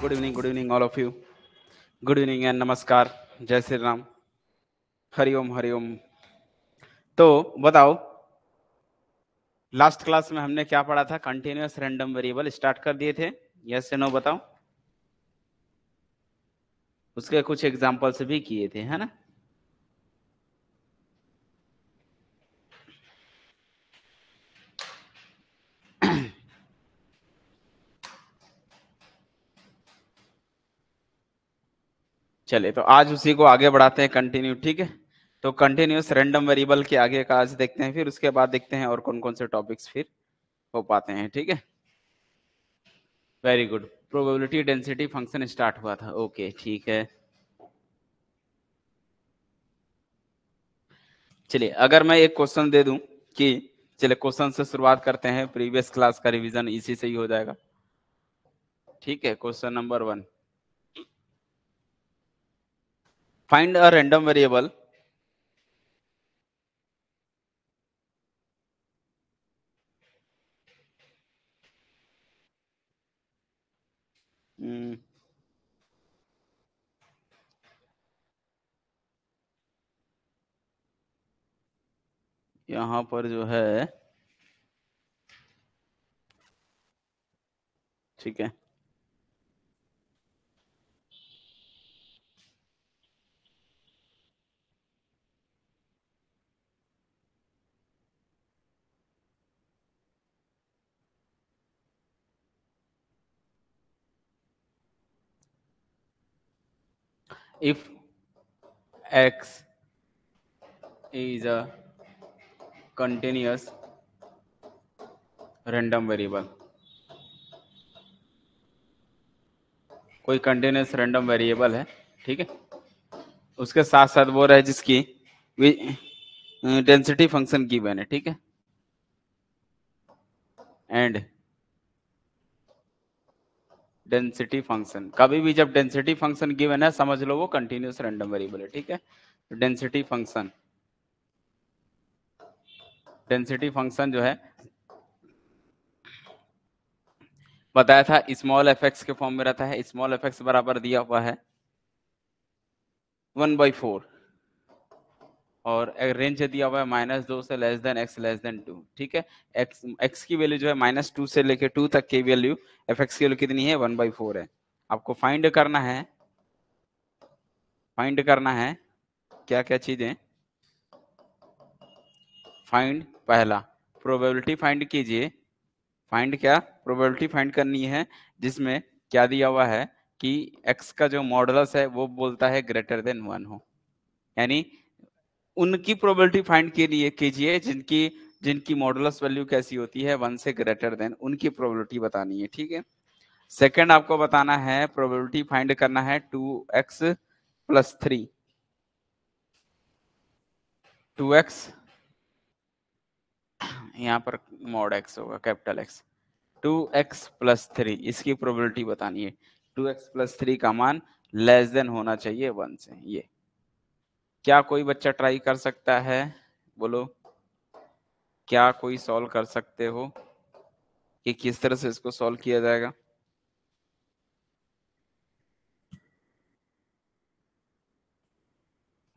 Good evening good evening all of you good evening and नमस्कार जय श्री राम हरिओम हरिओम तो बताओ लास्ट क्लास में हमने क्या पढ़ा था कंटिन्यूस रैंडम वेरिएबल स्टार्ट कर दिए थे यस से नो बताओ उसके कुछ एग्जांपल्स भी किए थे है ना चले तो आज उसी को आगे बढ़ाते हैं कंटिन्यू ठीक है तो कंटिन्यूस रैंडम वेरिएबल के आगे का आज देखते हैं फिर उसके बाद देखते हैं और कौन कौन से टॉपिक्स फिर हो पाते हैं ठीक है very good probability density function start हुआ था ओके ठीक है चलिए अगर मैं एक क्वेश्चन दे दूं कि चलिए क्वेश्चन से शुरुआत करते हैं प्रीवियस क्लास का रिवीजन इसी से ही हो जाएगा ठीक है question number one find a random variable mm. यहाँ पर जो है ठीक है if x is a continuous random variable कोई कंटिन्यूस रैंडम वेरिएबल है ठीक है उसके साथ साथ वो रहे जिसकी डेंसिटी फंक्शन की बने ठीक है एंड डेंसिटी फंक्शन कभी भी जब डेंसिटी फंक्शन गिवन है समझ लो वो कंटिन्यूस रैंडम वेरिएबल है ठीक है डेंसिटी फंक्शन डेंसिटी फंक्शन जो है बताया था स्मॉल एफ के फॉर्म में रहता है स्मॉल एफ बराबर दिया हुआ है वन बाई फोर और रेंज दिया हुआ है माइनस दो से less than x less than two ठीक है एक्स एक्स की वैल्यू जो है माइनस टू से लेके टू तक की वैल्यू एफ एक्स की वैल्यू कितनी है वन बाई फोर है आपको फाइंड करना है फाइंड करना है क्या क्या चीजें फाइंड पहला प्रोबेबिलिटी फाइंड कीजिए फाइंड क्या प्रोबेबिलिटी फाइंड करनी है जिसमें क्या दिया हुआ है कि एक्स का जो मॉडल है वो बोलता है ग्रेटर देन वन हो यानी उनकी प्रोबेबिलिटी फाइंड के लिए कीजिए जिनकी जिनकी मॉडुलस वैल्यू कैसी होती है वन से ग्रेटर देन उनकी प्रोबेबिलिटी बतानी है ठीक है सेकंड आपको बताना है प्रोबेबिलिटी फाइंड करना है two x plus three two x यहां पर मॉड एक्स होगा capital x two x plus three इसकी प्रोबेबिलिटी बतानी है टू एक्स प्लस थ्री का मान लेस देन होना चाहिए वन से ये क्या कोई बच्चा ट्राई कर सकता है बोलो क्या कोई सॉल्व कर सकते हो कि किस तरह से इसको सॉल्व किया जाएगा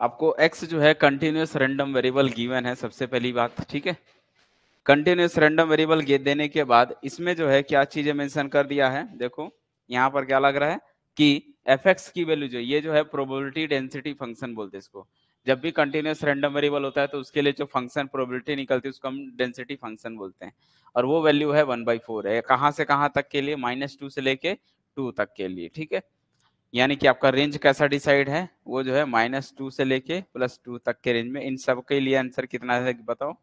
आपको x जो है कंटिन्यूस रेंडम वेरिएबल गिवन है सबसे पहली बात ठीक है कंटिन्यूस रेंडम वेरिएबल देने के बाद इसमें जो है क्या चीजें मेंशन कर दिया है देखो यहाँ पर क्या लग रहा है कि एफ एक्स की वैल्यू जो ये जो है प्रोबेबिलिटी डेंसिटी फंक्शन बोलते हैं इसको जब भी कंटिन्यूस रैंडम वेरिएबल होता है तो उसके लिए जो फंक्शन प्रोबेबिलिटी निकलती है उसको हम डेंसिटी फंक्शन बोलते हैं और वो वैल्यू है वन बाई फोर है कहाँ से कहाँ तक के लिए माइनस टू से लेके टू तक के लिए ठीक है यानी कि आपका रेंज कैसा डिसाइड है वो जो है माइनस टू से लेके प्लस टू तक के रेंज में इन सब के लिए आंसर कितना है बताओ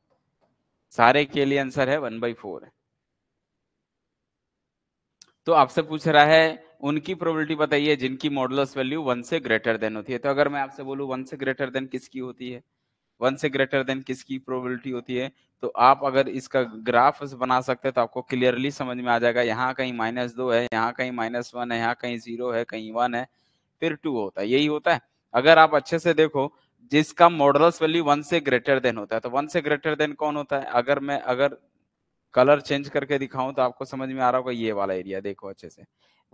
सारे के लिए आंसर है वन बाई फोर तो आपसे पूछ रहा है उनकी प्रोबेबिलिटी बताइए जिनकी मॉडल वैल्यू वन से ग्रेटर देन होती है तो अगर मैं आपसे बोलूँ वन से ग्रेटर देन किसकी होती है वन से ग्रेटर देन किसकी प्रोबेबिलिटी होती है तो आप अगर इसका ग्राफ बना सकते हैं तो आपको क्लियरली समझ में आ जाएगा यहाँ कहीं माइनस दो है यहाँ कहीं माइनस वन है यहाँ कहीं जीरो है कहीं वन है फिर टू होता है यही होता है अगर आप अच्छे से देखो जिसका मॉडल्स वैल्यू वन से ग्रेटर देन होता है तो वन से ग्रेटर देन कौन होता है अगर मैं अगर कलर चेंज करके दिखाऊं तो आपको समझ में आ रहा होगा ये वाला एरिया देखो अच्छे से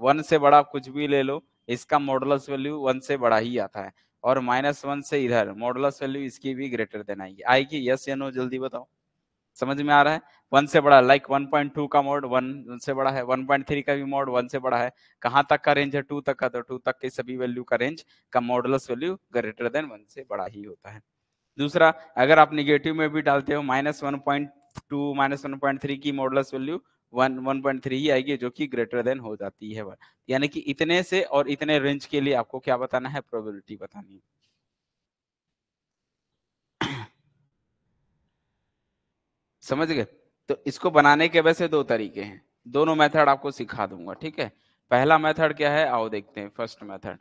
वन से बड़ा कुछ भी ले लो इसका मॉडलस वैल्यू वन से बड़ा ही आता है और माइनस वन से इधर मॉडलस वैल्यू इसकी भी ग्रेटर देन आएगी आएगी यस या नो जल्दी बताओ समझ में आ रहा है वन से बड़ा लाइक वन पॉइंट टू का मोड वन से बड़ा है वन पॉइंट थ्री का भी मोड वन से बड़ा है कहाँ तक का रेंज है टू तक का तो टू तक के सभी वैल्यू का रेंज का modulus value greater than one से बड़ा ही होता है दूसरा अगर आप निगेटिव में भी डालते हो minus one point two minus one point three की मॉडलस वैल्यू वन वन ही आएगी जो कि ग्रेटर देन हो जाती है यानी कि इतने से और इतने रेंज के लिए आपको क्या बताना है प्रोबेबिलिटी बतानी है समझ गए तो इसको बनाने के वैसे दो तरीके हैं दोनों मेथड आपको सिखा दूंगा ठीक है पहला मेथड क्या है आओ देखते हैं फर्स्ट मेथड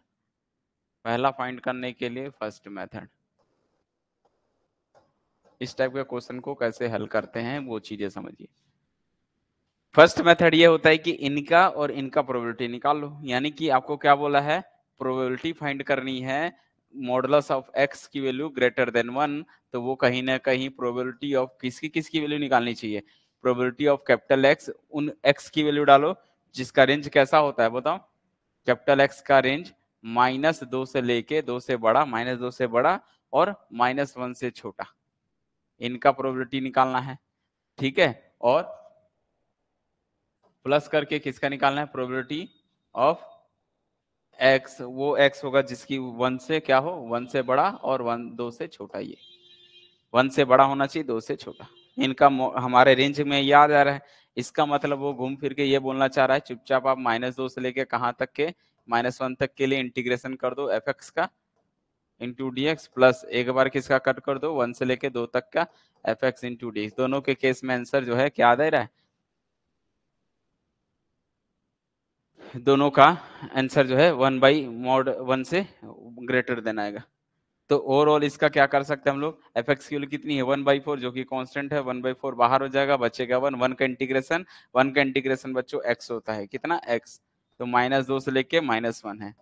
पहला फाइंड करने के लिए फर्स्ट मेथड इस टाइप के क्वेश्चन को कैसे हल करते हैं वो चीजें समझिए फर्स्ट मेथड ये होता है कि इनका और इनका प्रोबेबिलिटी निकाल लो यानी कि आपको क्या बोला है प्रोबेबिलिटी फाइंड करनी है मॉडलस ऑफ एक्स की वैल्यू ग्रेटर देन वन तो वो कहीं ना कहीं प्रोबेबिलिटी ऑफ किसकी किसकी वैल्यू निकालनी चाहिए प्रोबेबिलिटी ऑफ कैपिटल एक्स उन एक्स की वैल्यू डालो जिसका रेंज कैसा होता है बताओ कैपिटल एक्स का रेंज माइनस दो से लेके दो से बड़ा माइनस दो से बड़ा और माइनस वन से छोटा इनका प्रोबेबिलिटी निकालना है ठीक है और प्लस करके किसका निकालना है प्रोबेबिलिटी ऑफ एक्स वो एक्स होगा जिसकी वन से क्या हो वन से बड़ा और वन दो से छोटा ये वन से बड़ा होना चाहिए दो से छोटा इनका हमारे रेंज में याद आ रहा है इसका मतलब वो घूम फिर के ये बोलना चाह रहा है चुपचाप आप माइनस दो से लेके कहाँ तक के माइनस वन तक के लिए इंटीग्रेशन कर दो एफ एक्स का इंटू डी एक्स प्लस एक बार किसका कट कर दो वन से लेके दो तक का f x into d x दोनों के केस में आंसर जो है क्या दे रहा है दोनों का आंसर जो है वन बाई मोड वन से ग्रेटर देन आएगा तो ओवरऑल इसका क्या कर सकते हैं हम लोग एफ एक्स की कितनी है वन बाई फोर जो कि कांस्टेंट है वन बाई फोर बाहर हो जाएगा बचेगा वन वन का इंटीग्रेशन वन का इंटीग्रेशन बच्चों एक्स होता है कितना एक्स तो माइनस दो से लेके माइनस वन है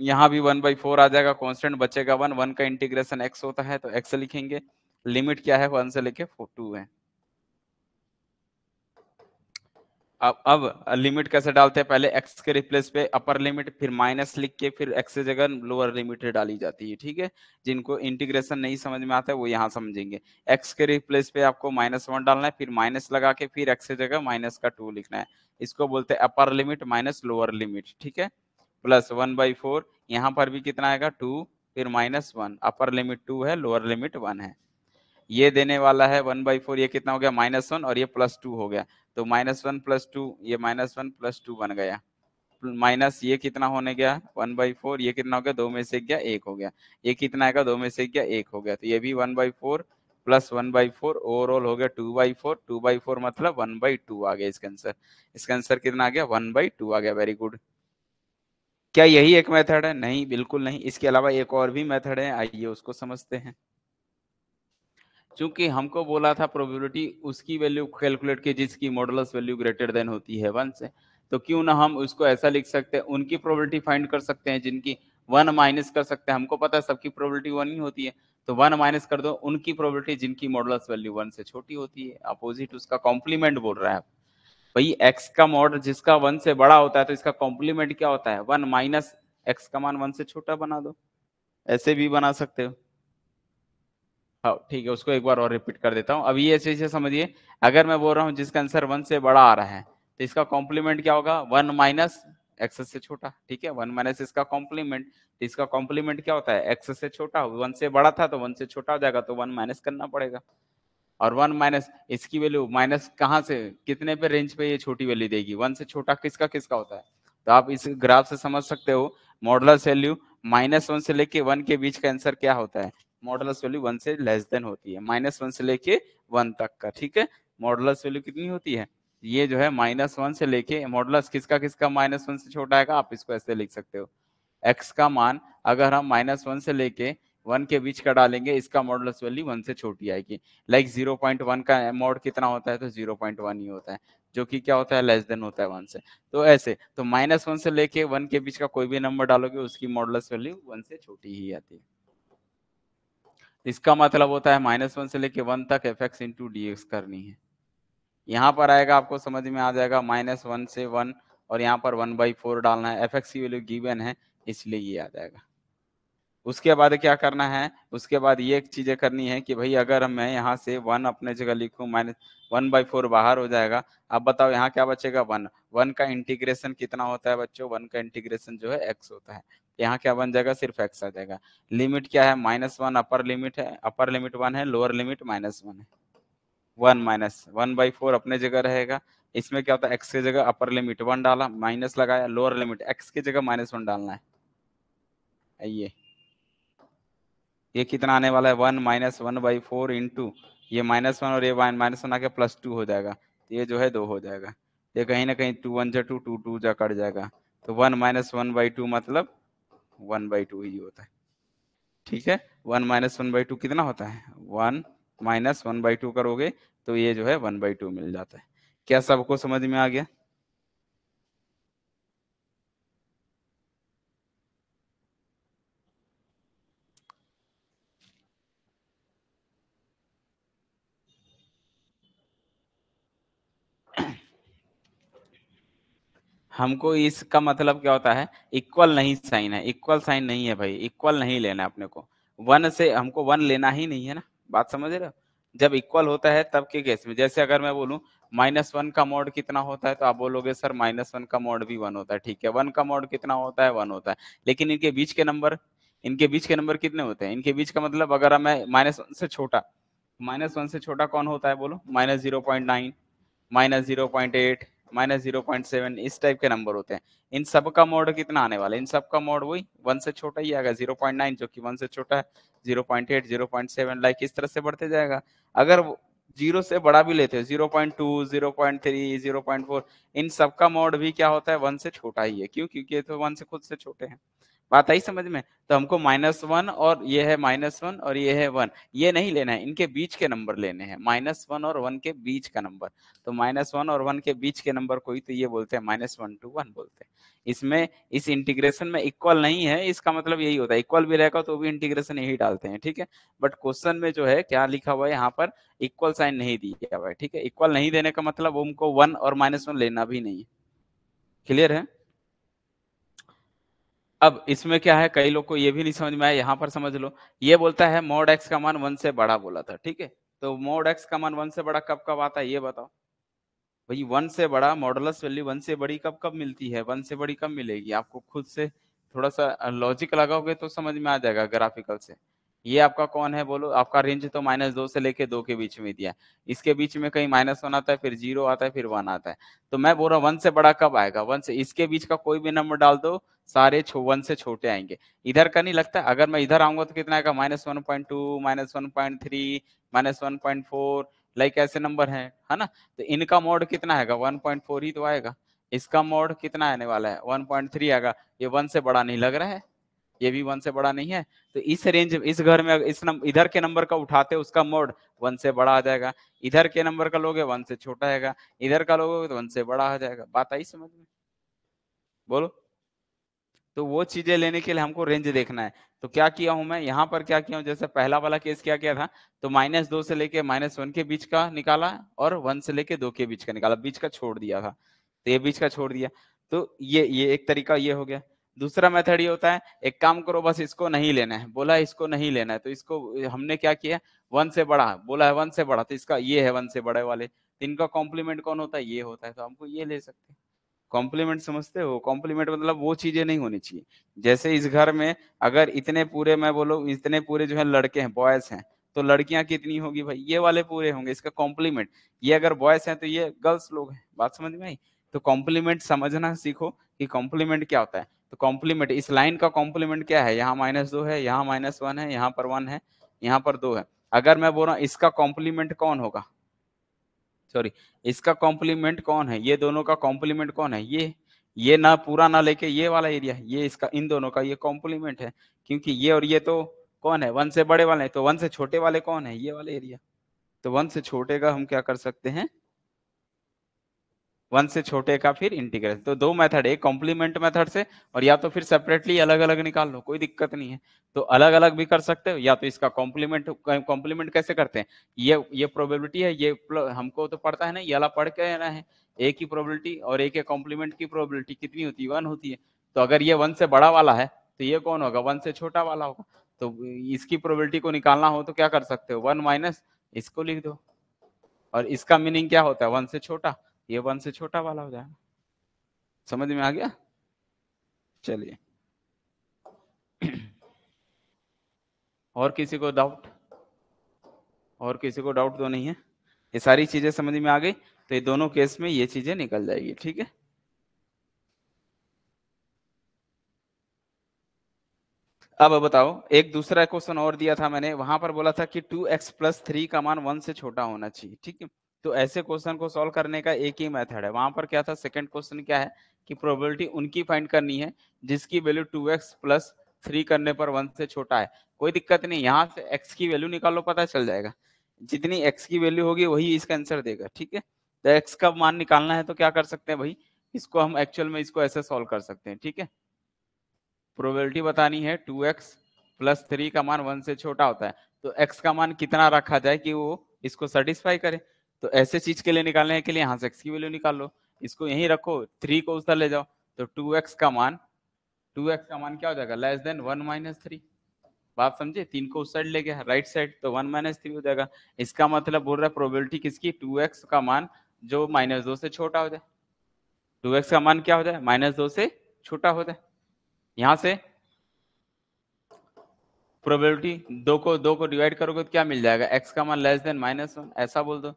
यहाँ भी वन बाई फोर आ जाएगा कॉन्स्टेंट बचेगा वन वन का इंटीग्रेशन एक्स होता है तो एक्स लिखेंगे लिमिट क्या है वन से लेके टू है अब अब लिमिट कैसे डालते हैं पहले एक्स के रिप्लेस पे अपर लिमिट फिर माइनस लिख के फिर एक्स की जगह लोअर लिमिट डाली जाती है ठीक है जिनको इंटीग्रेशन नहीं समझ में आता है वो यहाँ समझेंगे एक्स के रिप्लेस पे आपको माइनस वन डालना है फिर माइनस लगा के फिर एक्स की जगह माइनस का टू लिखना है इसको बोलते हैं upper limit minus lower limit ठीक है प्लस वन बाई फोर यहाँ पर भी कितना आएगा टू फिर minus one upper limit two है लोअर लिमिट वन है ये देने वाला है वन बाई फोर ये कितना हो गया माइनस वन और ये प्लस टू हो गया तो माइनस वन प्लस टू ये माइनस वन प्लस टू बन गया माइनस ये कितना होने गया वन बाई फोर ये कितना हो गया दो में से गया एक हो गया ये कितना आएगा दो में से गया एक हो गया तो ये भी one by four plus one by four overall हो गया two by four two by four मतलब वन बाई टू आ गया इसका आंसर इसका आंसर कितना आ गया वन बाई टू आ गया वेरी गुड क्या यही एक मेथड है नहीं बिल्कुल नहीं इसके अलावा एक और भी मेथड है आइए उसको समझते हैं चूंकि हमको बोला था प्रोबेबिलिटी उसकी वैल्यू कैलकुलेट की जिसकी मॉडलस वैल्यू ग्रेटर देन होती है वन से तो क्यों ना हम उसको ऐसा लिख सकते हैं उनकी प्रोबेबिलिटी फाइंड कर सकते हैं जिनकी वन माइनस कर सकते हैं हमको पता है सबकी प्रोबेबिलिटी वन ही होती है तो वन माइनस कर दो उनकी प्रोबेबिलिटी जिनकी मॉडलस वैल्यू वन से छोटी होती है अपोजिट उसका कॉम्प्लीमेंट बोल रहा है भाई एक्स का मॉडल जिसका वन से बड़ा होता है तो इसका कॉम्प्लीमेंट क्या होता है वन माइनस एक्स का मान वन से छोटा बना दो ऐसे भी बना सकते हो हाँ ठीक है उसको एक बार और रिपीट कर देता हूँ अब ये ऐसे समझिए अगर मैं बोल रहा हूँ जिसका आंसर वन से बड़ा आ रहा है तो इसका कॉम्प्लीमेंट क्या होगा वन माइनस एक्स से छोटा ठीक है वन माइनस इसका कॉम्प्लीमेंट तो इसका कॉम्प्लीमेंट क्या होता है एक्स से छोटा वन से बड़ा था तो वन से छोटा हो जाएगा तो वन माइनस करना पड़ेगा और वन माइनस इसकी वैल्यू माइनस कहाँ से कितने पे रेंज पे ये छोटी वैल्यू देगी वन से छोटा किसका किसका होता है तो आप इस ग्राफ से समझ सकते हो मॉडलर वैल्यू माइनस वन से लेके वन के बीच का आंसर क्या होता है मॉडलस वैल्यू वन से लेस देन होती है माइनस वन से लेके वन तक का ठीक है मॉडलस वैल्यू कितनी होती है ये जो है माइनस वन से लेके मॉडलस किसका किसका माइनस वन से छोटा आएगा आप इसको ऐसे लिख सकते हो एक्स का मान अगर हम माइनस वन से लेके वन के बीच का डालेंगे इसका मॉडलस वैल्यू वन से छोटी आएगी लाइक जीरो पॉइंट वन का मॉड कितना होता है तो जीरो पॉइंट वन ही होता है जो कि क्या होता है लेस देन होता है वन से तो ऐसे तो माइनस वन से लेके वन के बीच का कोई भी नंबर डालोगे उसकी मॉडलस वैल्यू वन से छोटी ही आती है इसका मतलब होता है माइनस वन से लेके वन तक f x into d x करनी है यहाँ पर आएगा आपको समझ में आ जाएगा माइनस वन से वन और यहाँ पर वन बाई फोर डालना है एफ एक्स की वैल्यू गिवन है इसलिए ये आ जाएगा उसके बाद क्या करना है उसके बाद ये एक चीज़ें करनी है कि भाई अगर मैं यहाँ से वन अपने जगह लिखूँ माइनस वन बाई फोर बाहर हो जाएगा अब बताओ यहाँ क्या बचेगा वन वन का इंटीग्रेशन कितना होता है बच्चों वन का इंटीग्रेशन जो है एक्स होता है यहाँ क्या बन जाएगा सिर्फ एक्स आ जाएगा लिमिट क्या है माइनस वन अपर लिमिट है अपर लिमिट वन है लोअर लिमिट माइनस वन है one minus one by four अपने जगह रहेगा इसमें क्या होता है एक्स की जगह अपर लिमिट वन डाला माइनस लगाया लोअर लिमिट एक्स की जगह माइनस वन डालना है ये ये कितना आने वाला है one minus one by four into ये माइनस वन और ये माइनस वन आके प्लस टू हो जाएगा तो ये जो है दो हो जाएगा ये कहीं ना कहीं टू वन जा टू टू टू जा कट जाएगा तो one minus one by two मतलब वन बाई टू ही होता है ठीक है one minus one by two कितना होता है one minus one by two करोगे तो ये जो है वन बाई टू मिल जाता है क्या सबको समझ में आ गया हमको इसका मतलब क्या होता है इक्वल नहीं साइन है इक्वल साइन नहीं है भाई इक्वल नहीं लेना अपने को वन से हमको वन लेना ही नहीं है ना बात समझ रहे हो जब इक्वल होता है तब के केस में जैसे अगर मैं बोलूँ माइनस वन का मोड कितना होता है तो आप बोलोगे सर माइनस वन का मोड भी वन होता है ठीक है वन का मोड कितना होता है वन होता है लेकिन इनके बीच के नंबर इनके बीच के नंबर कितने होते हैं इनके बीच का मतलब अगर मैं माइनस वन से छोटा माइनस वन से छोटा कौन होता है बोलो minus zero point nine minus zero point eight minus zero point seven इस टाइप के नंबर होते हैं इन सब का मोड कितना आने वाला है इन सब का मोड वही वन से छोटा ही आएगा जीरो पॉइंट नाइन जो कि वन से छोटा है zero point eight zero point seven like इस तरह से बढ़ते जाएगा अगर जीरो से बड़ा भी लेते हो zero point two zero point three zero point four इन सबका मोड भी क्या होता है वन से छोटा ही है क्यों क्योंकि तो वन से खुद से छोटे हैं बात आई समझ में तो हमको माइनस वन और ये है माइनस वन और ये है वन ये नहीं लेना है इनके बीच के नंबर लेने हैं माइनस वन और वन के बीच का नंबर तो माइनस वन और वन के बीच के नंबर कोई तो ये बोलते हैं माइनस वन टू वन बोलते हैं इसमें इस इंटीग्रेशन में इक्वल नहीं है इसका मतलब यही होता है इक्वल भी रहेगा तो भी इंटीग्रेशन यही डालते हैं ठीक है बट क्वेश्चन में जो है क्या लिखा हुआ है यहाँ पर इक्वल साइन नहीं दिया हुआ है ठीक है इक्वल नहीं देने का मतलब हमको वन और माइनस वन लेना भी नहीं है क्लियर है अब इसमें क्या है कई लोग को ये भी नहीं समझ में आया यहाँ पर समझ लो ये बोलता है मोड एक्स का मान वन से बड़ा बोला था ठीक है तो मोड एक्स का मान वन से बड़ा कब कब आता है ये बताओ भाई वन से बड़ा मॉडलस वैल्यू वन से बड़ी कब कब मिलती है वन से बड़ी कब मिलेगी आपको खुद से थोड़ा सा लॉजिक लगाओगे तो समझ में आ जाएगा ग्राफिकल से ये आपका कौन है बोलो आपका रेंज तो माइनस दो से लेके दो के बीच में दिया इसके बीच में कहीं माइनस वन आता है फिर जीरो आता है फिर वन आता है तो मैं बोल रहा हूँ वन से बड़ा कब आएगा वन से इसके बीच का कोई भी नंबर डाल दो सारे वन से छोटे आएंगे इधर का नहीं लगता अगर मैं इधर आऊंगा तो कितना आएगा minus one point two minus one point three minus one point four like ऐसे नंबर है है ना तो इनका मोड कितना आएगा वन पॉइंट फोर ही तो आएगा इसका मोड कितना आने वाला है वन पॉइंट थ्री आएगा ये वन से बड़ा नहीं लग रहा है ये भी वन से बड़ा नहीं है तो इस रेंज इस घर में इस नम, इधर के नंबर का उठाते उसका मोड वन से बड़ा आ जाएगा इधर के नंबर का लोगे वन से छोटा आएगा इधर का लोगे तो वन से बड़ा आ जाएगा बात आई समझ में बोलो तो वो चीजें लेने के लिए हमको रेंज देखना है तो क्या किया हूं मैं यहाँ पर क्या किया हूं जैसे पहला वाला केस क्या किया था तो माइनस दो से लेके माइनस वन के बीच का निकाला और वन से लेके दो के बीच का निकाला बीच का छोड़ दिया था तो ये बीच का छोड़ दिया तो ये ये एक तरीका ये हो गया दूसरा मेथड ये होता है एक काम करो बस इसको नहीं लेना है बोला है इसको नहीं लेना है तो इसको हमने क्या किया वन से बड़ा बोला है वन से बड़ा तो इसका ये है वन से बड़े वाले तो इनका कॉम्प्लीमेंट कौन होता है ये होता है तो हमको ये ले सकते हैं कॉम्प्लीमेंट समझते हो कॉम्प्लीमेंट मतलब वो चीजें नहीं होनी चाहिए जैसे इस घर में अगर इतने पूरे मैं बोलो इतने पूरे जो है लड़के हैं बॉयज हैं तो लड़कियां कितनी होगी भाई ये वाले पूरे होंगे इसका कॉम्प्लीमेंट ये अगर बॉयज हैं तो ये गर्ल्स लोग हैं बात समझ में आई तो कॉम्प्लीमेंट समझना सीखो कि कॉम्प्लीमेंट क्या होता है तो कॉम्प्लीमेंट इस लाइन का कॉम्प्लीमेंट क्या है यहाँ माइनस दो है यहाँ माइनस वन है यहाँ पर वन है यहाँ पर दो है अगर मैं बोल रहा हूँ इसका कॉम्प्लीमेंट कौन होगा सॉरी इसका कॉम्प्लीमेंट कौन है ये दोनों का कॉम्प्लीमेंट कौन है ये ये ना पूरा ना लेके ये वाला एरिया ये इसका इन दोनों का ये कॉम्प्लीमेंट है क्योंकि ये और ये तो कौन है वन से बड़े वाले तो वन से छोटे वाले कौन है ये वाले एरिया तो वन से छोटे का हम क्या कर सकते हैं वन से छोटे का फिर इंटीग्रेशन तो दो मेथड एक कॉम्प्लीमेंट मेथड से और या तो फिर सेपरेटली अलग अलग निकाल लो कोई दिक्कत नहीं है तो अलग अलग भी कर सकते हो या तो इसका कॉम्प्लीमेंट कॉम्प्लीमेंट कैसे करते हैं ये ये प्रोबेबिलिटी है ये हमको तो पढ़ता है ना ये अला पढ़ के ना है एक ही प्रोबेबिलिटी और एक के कॉम्प्लीमेंट की प्रोबेबिलिटी कितनी होती है वन होती है तो अगर ये वन से बड़ा वाला है तो ये कौन होगा वन से छोटा वाला होगा तो इसकी प्रोबेबिलिटी को निकालना हो तो क्या कर सकते हो वन माइनस इसको लिख दो और इसका मीनिंग क्या होता है वन से छोटा ये वन से छोटा वाला हो जाएगा समझ में आ गया चलिए और किसी को डाउट और किसी को डाउट तो नहीं है ये सारी चीजें समझ में आ गई तो ये दोनों केस में ये चीजें निकल जाएगी ठीक है अब बताओ एक दूसरा क्वेश्चन और दिया था मैंने वहां पर बोला था कि टू एक्स प्लस थ्री का मान वन से छोटा होना चाहिए ठीक है तो ऐसे क्वेश्चन को सॉल्व करने का एक ही मेथड है वहां पर क्या था सेकंड क्वेश्चन क्या है कि प्रोबेबिलिटी उनकी फाइंड करनी है जिसकी value two x plus three करने पर वन से छोटा है कोई दिक्कत नहीं यहाँ से एक्स की वैल्यू निकालो पता चल जाएगा जितनी एक्स की वैल्यू होगी वही इसका आंसर देगा ठीक है तो एक्स का मान निकालना है तो क्या कर सकते हैं भाई इसको हम एक्चुअल में इसको ऐसे सॉल्व कर सकते हैं ठीक है प्रोबेबिलिटी बतानी है टू एक्स प्लस थ्री का मान वन से छोटा होता है तो एक्स का मान कितना रखा जाए कि वो इसको सेटिस्फाई करे तो ऐसे चीज के लिए निकालने के लिए यहाँ से एक्स की वैल्यू निकाल लो इसको यहीं रखो थ्री को उस ले जाओ तो टू एक्स का मान टू एक्स का मान क्या हो जाएगा less than one minus three बात समझे तीन को उस साइड ले गया राइट साइड तो वन माइनस थ्री हो जाएगा इसका मतलब बोल रहा है प्रोबेबिलिटी किसकी टू एक्स का मान जो माइनस दो से छोटा हो जाए टू एक्स का मान क्या हो जाए माइनस दो से छोटा हो जाए यहां से प्रोबेबिलिटी दो को दो को डिवाइड करोगे तो क्या मिल जाएगा एक्स का मान लेस देन माइनस वन ऐसा बोल दो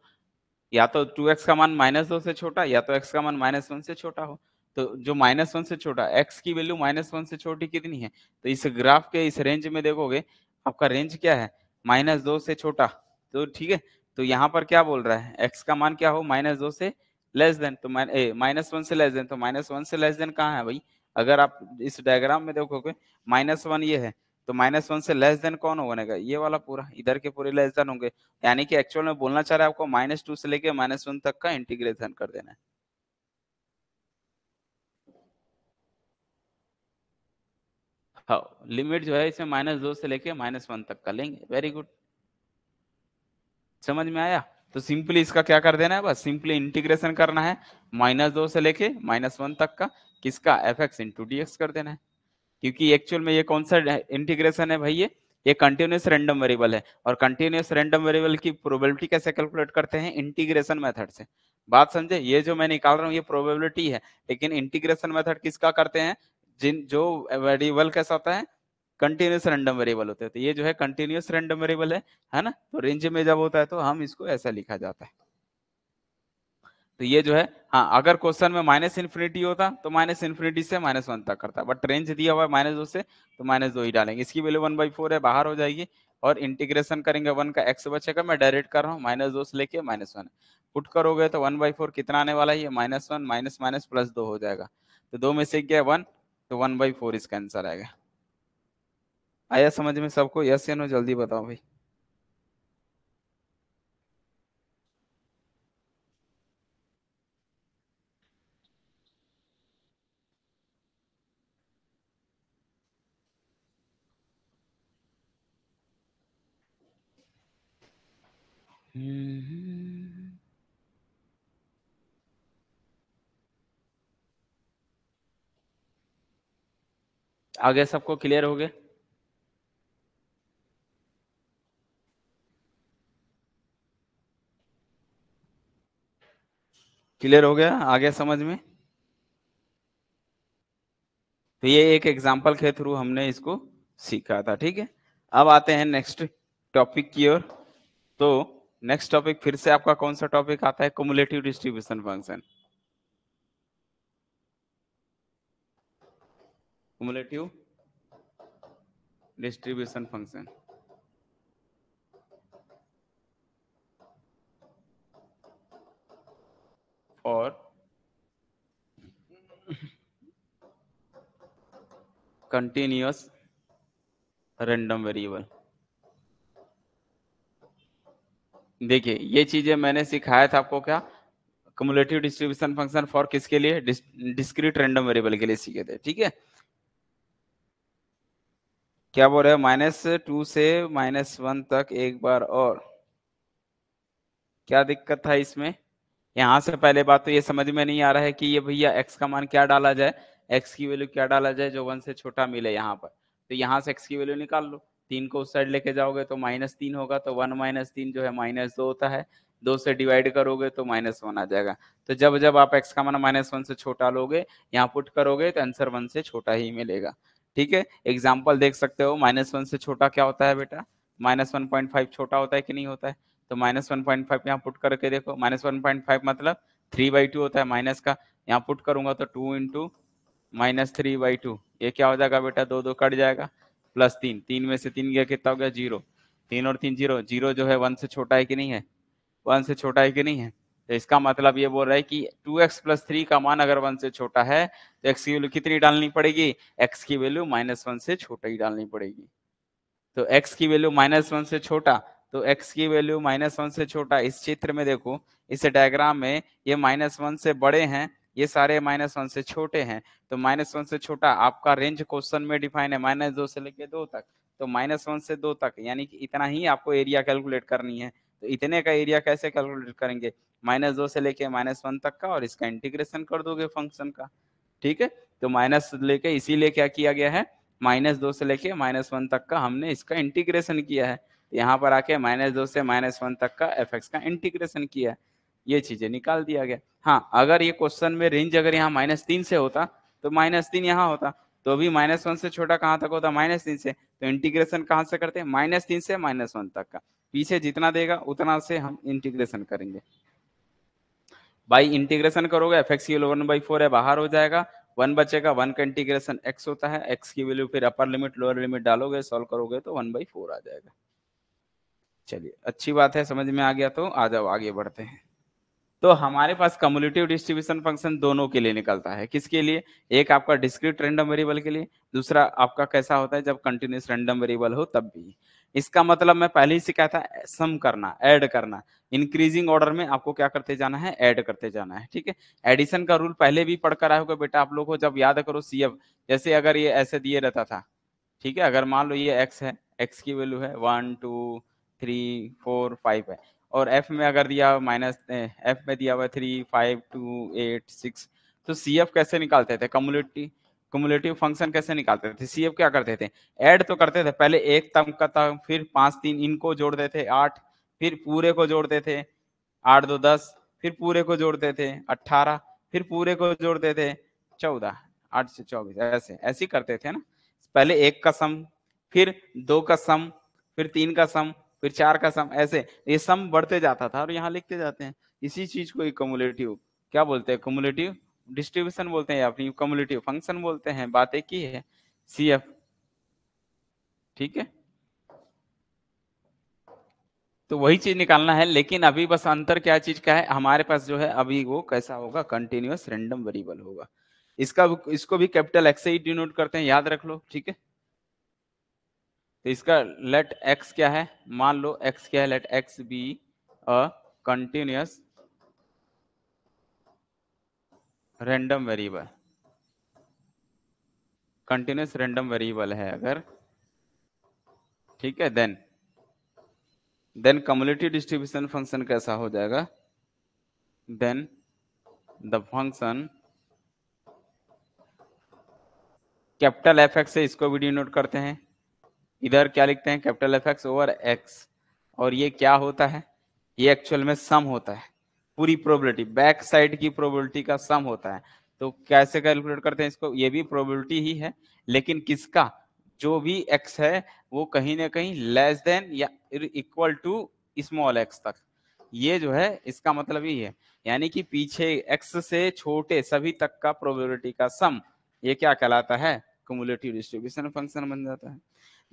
या तो टू एक्स का मान माइनस दो से छोटा या तो एक्स का मान माइनस वन से छोटा हो तो जो माइनस वन से छोटा एक्स की वैल्यू माइनस वन से छोटी कितनी है तो इस ग्राफ के इस रेंज में देखोगे आपका रेंज क्या है माइनस दो से छोटा तो ठीक है तो यहाँ पर क्या बोल रहा है एक्स का मान क्या हो माइनस दो से लेस देन तो माइनस वन से लेस देन तो माइनस वन से लेस देन कहाँ है भाई अगर आप इस डायग्राम में देखोगे माइनस वन ये है तो माइनस वन से लेस देन कौन होगा बनेगा ये वाला पूरा इधर के पूरे लेस देन होंगे यानी कि एक्चुअल में बोलना चाह रहे है आपको माइनस टू से लेके माइनस वन तक का इंटीग्रेशन कर देना है हाँ लिमिट जो है इसमें माइनस दो से लेके माइनस वन तक का लेंगे वेरी गुड समझ में आया तो सिंपली इसका क्या कर देना है बस सिंपली इंटीग्रेशन करना है माइनस दो से लेके माइनस वन तक का किसका f x into d x कर देना है क्योंकि एक्चुअल में ये कौन सा इंटीग्रेशन है भाई ये ये कंटिन्यूस रेंडम वेरिएबल है और कंटिन्यूस रेंडम वेरिएबल की प्रोबेबिलिटी कैसे कैलकुलेट करते हैं इंटीग्रेशन मेथड से बात समझे ये जो मैं निकाल रहा हूँ ये प्रोबेबिलिटी है लेकिन इंटीग्रेशन मेथड किसका करते हैं जिन जो वेरिएबल कैसा होता है कंटिन्यूस रेंडम वेरिएबल होते हैं तो ये जो है कंटिन्यूस रेंडम वेरिएबल है है ना तो रेंज में जब होता है तो हम इसको ऐसा लिखा जाता है तो ये जो है हाँ अगर क्वेश्चन में माइनस इन्फिनिटी होता तो माइनस इन्फिनिटी से माइनस वन तक करता बट रेंज दिया हुआ है माइनस दो से तो माइनस दो ही डालेंगे इसकी वैल्यू वन बाई फोर है बाहर हो जाएगी और इंटीग्रेशन करेंगे वन का एक्स बचेगा मैं डायरेक्ट कर रहा हूँ माइनस दो से लेके माइनस वन पुट करोगे तो वन बाई फोर कितना आने वाला है ये minus one minus minus plus दो हो जाएगा तो दो में से गया वन तो वन बाई फोर इसका आंसर आएगा आया समझ में सबको यस या नो जल्दी बताओ भाई आगे सबको क्लियर हो गया क्लियर हो गया आगे समझ में तो ये एक एग्जाम्पल के थ्रू हमने इसको सीखा था ठीक है अब आते हैं नेक्स्ट टॉपिक की ओर तो नेक्स्ट टॉपिक फिर से आपका कौन सा टॉपिक आता है cumulative distribution function cumulative distribution function और continuous random variable देखिए ये चीजें मैंने सिखाया था आपको क्या कमुलेटिव डिस्ट्रीब्यूशन फंक्शन फॉर किसके लिए डिस्क्रीट रैंडम वेरिएबल के लिए सीखे थे ठीक है क्या बोल रहे हो माइनस टू से माइनस वन तक एक बार और क्या दिक्कत था इसमें यहाँ से पहले बात तो ये समझ में नहीं आ रहा है कि ये भैया एक्स का मान क्या डाला जाए एक्स की वैल्यू क्या डाला जाए जो वन से छोटा मिले यहाँ पर तो यहाँ से एक्स की वैल्यू निकाल लो तीन को उस साइड लेके जाओगे तो माइनस तीन होगा तो वन माइनस तीन जो है माइनस दो होता है दो से डिवाइड करोगे तो माइनस वन आ जाएगा तो जब जब आप एक्स का मान माइनस वन से छोटा लोगे यहाँ पुट करोगे तो आंसर वन से छोटा ही मिलेगा ठीक है एग्जाम्पल देख सकते हो माइनस वन से छोटा क्या होता है बेटा माइनस वन पॉइंट फाइव छोटा होता है कि नहीं होता है तो माइनस वन पॉइंट फाइव यहाँ पुट करके देखो माइनस वन पॉइंट फाइव मतलब थ्री बाई टू होता है माइनस का यहाँ पुट करूंगा तो two into minus three by two ये क्या हो जाएगा बेटा दो दो कट जाएगा प्लस तीन तीन में से तीन गया कितना हो गया जीरो तीन और तीन जीरो जीरो जो है वन से छोटा है कि नहीं है वन से छोटा है कि नहीं है तो इसका मतलब ये बोल रहा है कि 2x एक्स प्लस थ्री का मान अगर वन से छोटा है तो x की वैल्यू कितनी डालनी पड़ेगी x की वैल्यू माइनस वन से छोटा ही डालनी पड़ेगी तो x की वैल्यू माइनस वन से छोटा तो x की वैल्यू माइनस वन से छोटा इस चित्र में देखो इस डायग्राम में ये माइनस वन से बड़े हैं ये सारे माइनस वन से छोटे हैं तो माइनस वन से छोटा आपका रेंज क्वेश्चन में डिफाइन है माइनस दो से लेके दो तक तो माइनस वन से दो तक यानी कि इतना ही आपको एरिया कैलकुलेट करनी है तो इतने का एरिया कैसे कैलकुलेट करेंगे माइनस दो से लेके माइनस वन तक का और इसका इंटीग्रेशन कर दोगे फंक्शन का ठीक है तो माइनस लेके इसीलिए क्या किया गया है माइनस दो से लेके माइनस वन तक का हमने इसका इंटीग्रेशन किया है तो यहाँ पर आके माइनस दो से माइनस वन तक का एफ का इंटीग्रेशन किया है ये चीजें निकाल दिया गया हाँ अगर ये क्वेश्चन में रेंज अगर यहाँ माइनस तीन से होता तो माइनस तीन यहाँ होता तो भी माइनस वन से छोटा कहाँ तक होता माइनस तीन से तो इंटीग्रेशन कहाँ से करते हैं माइनस तीन से माइनस वन तक का पीछे जितना देगा उतना से हम इंटीग्रेशन करेंगे बाई इंटीग्रेशन करोगे f x one by four है बाहर हो जाएगा वन बचेगा वन का इंटीग्रेशन एक्स होता है एक्स की वैल्यू फिर अपर लिमिट लोअर लिमिट डालोगे सॉल्व करोगे तो वन बाई फोर आ जाएगा चलिए अच्छी बात है समझ में आ गया तो आ जाओ आगे बढ़ते हैं तो हमारे पास कम्युलेटिव डिस्ट्रीब्यूशन फंक्शन दोनों के लिए निकलता है किसके लिए एक आपका डिस्क्रिट रैंडम वेरिएबल के लिए दूसरा आपका कैसा होता है जब कंटिन्यूस रैंडम वेरिएबल हो तब भी इसका मतलब मैं पहले ही सिखाया था सम करना ऐड करना इंक्रीजिंग ऑर्डर में आपको क्या करते जाना है ऐड करते जाना है ठीक है एडिशन का रूल पहले भी पढ़कर आए होगा बेटा आप लोग को जब याद करो सी जैसे अगर ये ऐसे दिए रहता था ठीक है अगर मान लो ये एक्स है एक्स की वैल्यू है one two three four five है और एफ में अगर दिया माइनस एफ में दिया हुआ three five two eight six तो सी एफ कैसे निकालते थे कम्युनिटी कुमुलेटिव फंक्शन कैसे निकालते थे सी क्या करते थे ऐड तो करते थे पहले एक तम का तम फिर पांच तीन इनको जोड़ते थे आठ फिर पूरे को जोड़ते थे आठ दो दस फिर पूरे को जोड़ते थे अट्ठारह फिर पूरे को जोड़ते थे चौदह आठ से चौबीस ऐसे ऐसे करते थे ना पहले एक का सम फिर दो का सम फिर तीन का सम फिर चार का सम ऐसे ये सम बढ़ते जाता था और यहाँ लिखते जाते हैं इसी चीज को एक क्या बोलते हैं कमुलेटिव डिस्ट्रीब्यूशन बोलते हैं या अपनी कम्युनिटी फंक्शन बोलते हैं बात एक ही है सी एफ ठीक है तो वही चीज निकालना है लेकिन अभी बस अंतर क्या चीज का है हमारे पास जो है अभी वो कैसा होगा कंटिन्यूस रेंडम वेरिएबल होगा इसका इसको भी कैपिटल एक्स से ही डिनोट करते हैं याद रख लो ठीक है तो इसका लेट एक्स क्या है मान लो एक्स क्या है let x be a continuous random variable continuous random variable है अगर ठीक है then then community distribution function कैसा हो जाएगा then the function capital f x से इसको भी डिनोट करते हैं इधर क्या लिखते हैं capital f x over x और ये क्या होता है ये एक्चुअल में सम होता है पूरी प्रोबेबिलिटी बैक साइड की प्रोबेबिलिटी का सम होता है तो कैसे कैलकुलेट करते हैं इसको ये भी प्रोबेबिलिटी ही है लेकिन किसका जो भी एक्स है वो कहीं ना कहीं लेस देन या इक्वल टू स्मॉल एक्स तक ये जो है इसका मतलब ही है यानी कि पीछे एक्स से छोटे सभी तक का प्रोबेबिलिटी का सम ये क्या कहलाता है कम्युलेटिव डिस्ट्रीब्यूशन फंक्शन बन जाता है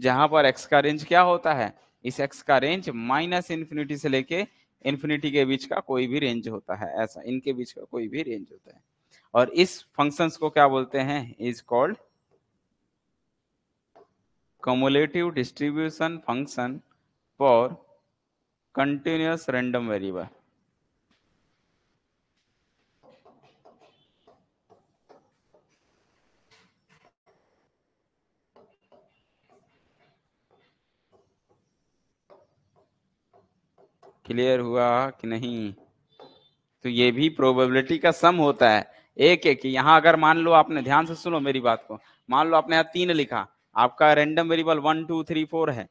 जहां पर एक्स का रेंज क्या होता है इस एक्स का रेंज माइनस इन्फिनिटी से लेके इन्फिनिटी के बीच का कोई भी रेंज होता है ऐसा इनके बीच का कोई भी रेंज होता है और इस फंक्शंस को क्या बोलते हैं is called cumulative distribution function for continuous random variable clear हुआ कि नहीं तो ये भी प्रोबेबिलिटी का सम होता है एक एक यहाँ अगर मान लो आपने ध्यान से सुनो मेरी बात को मान लो आपने यहाँ तीन लिखा आपका random variable one two three four है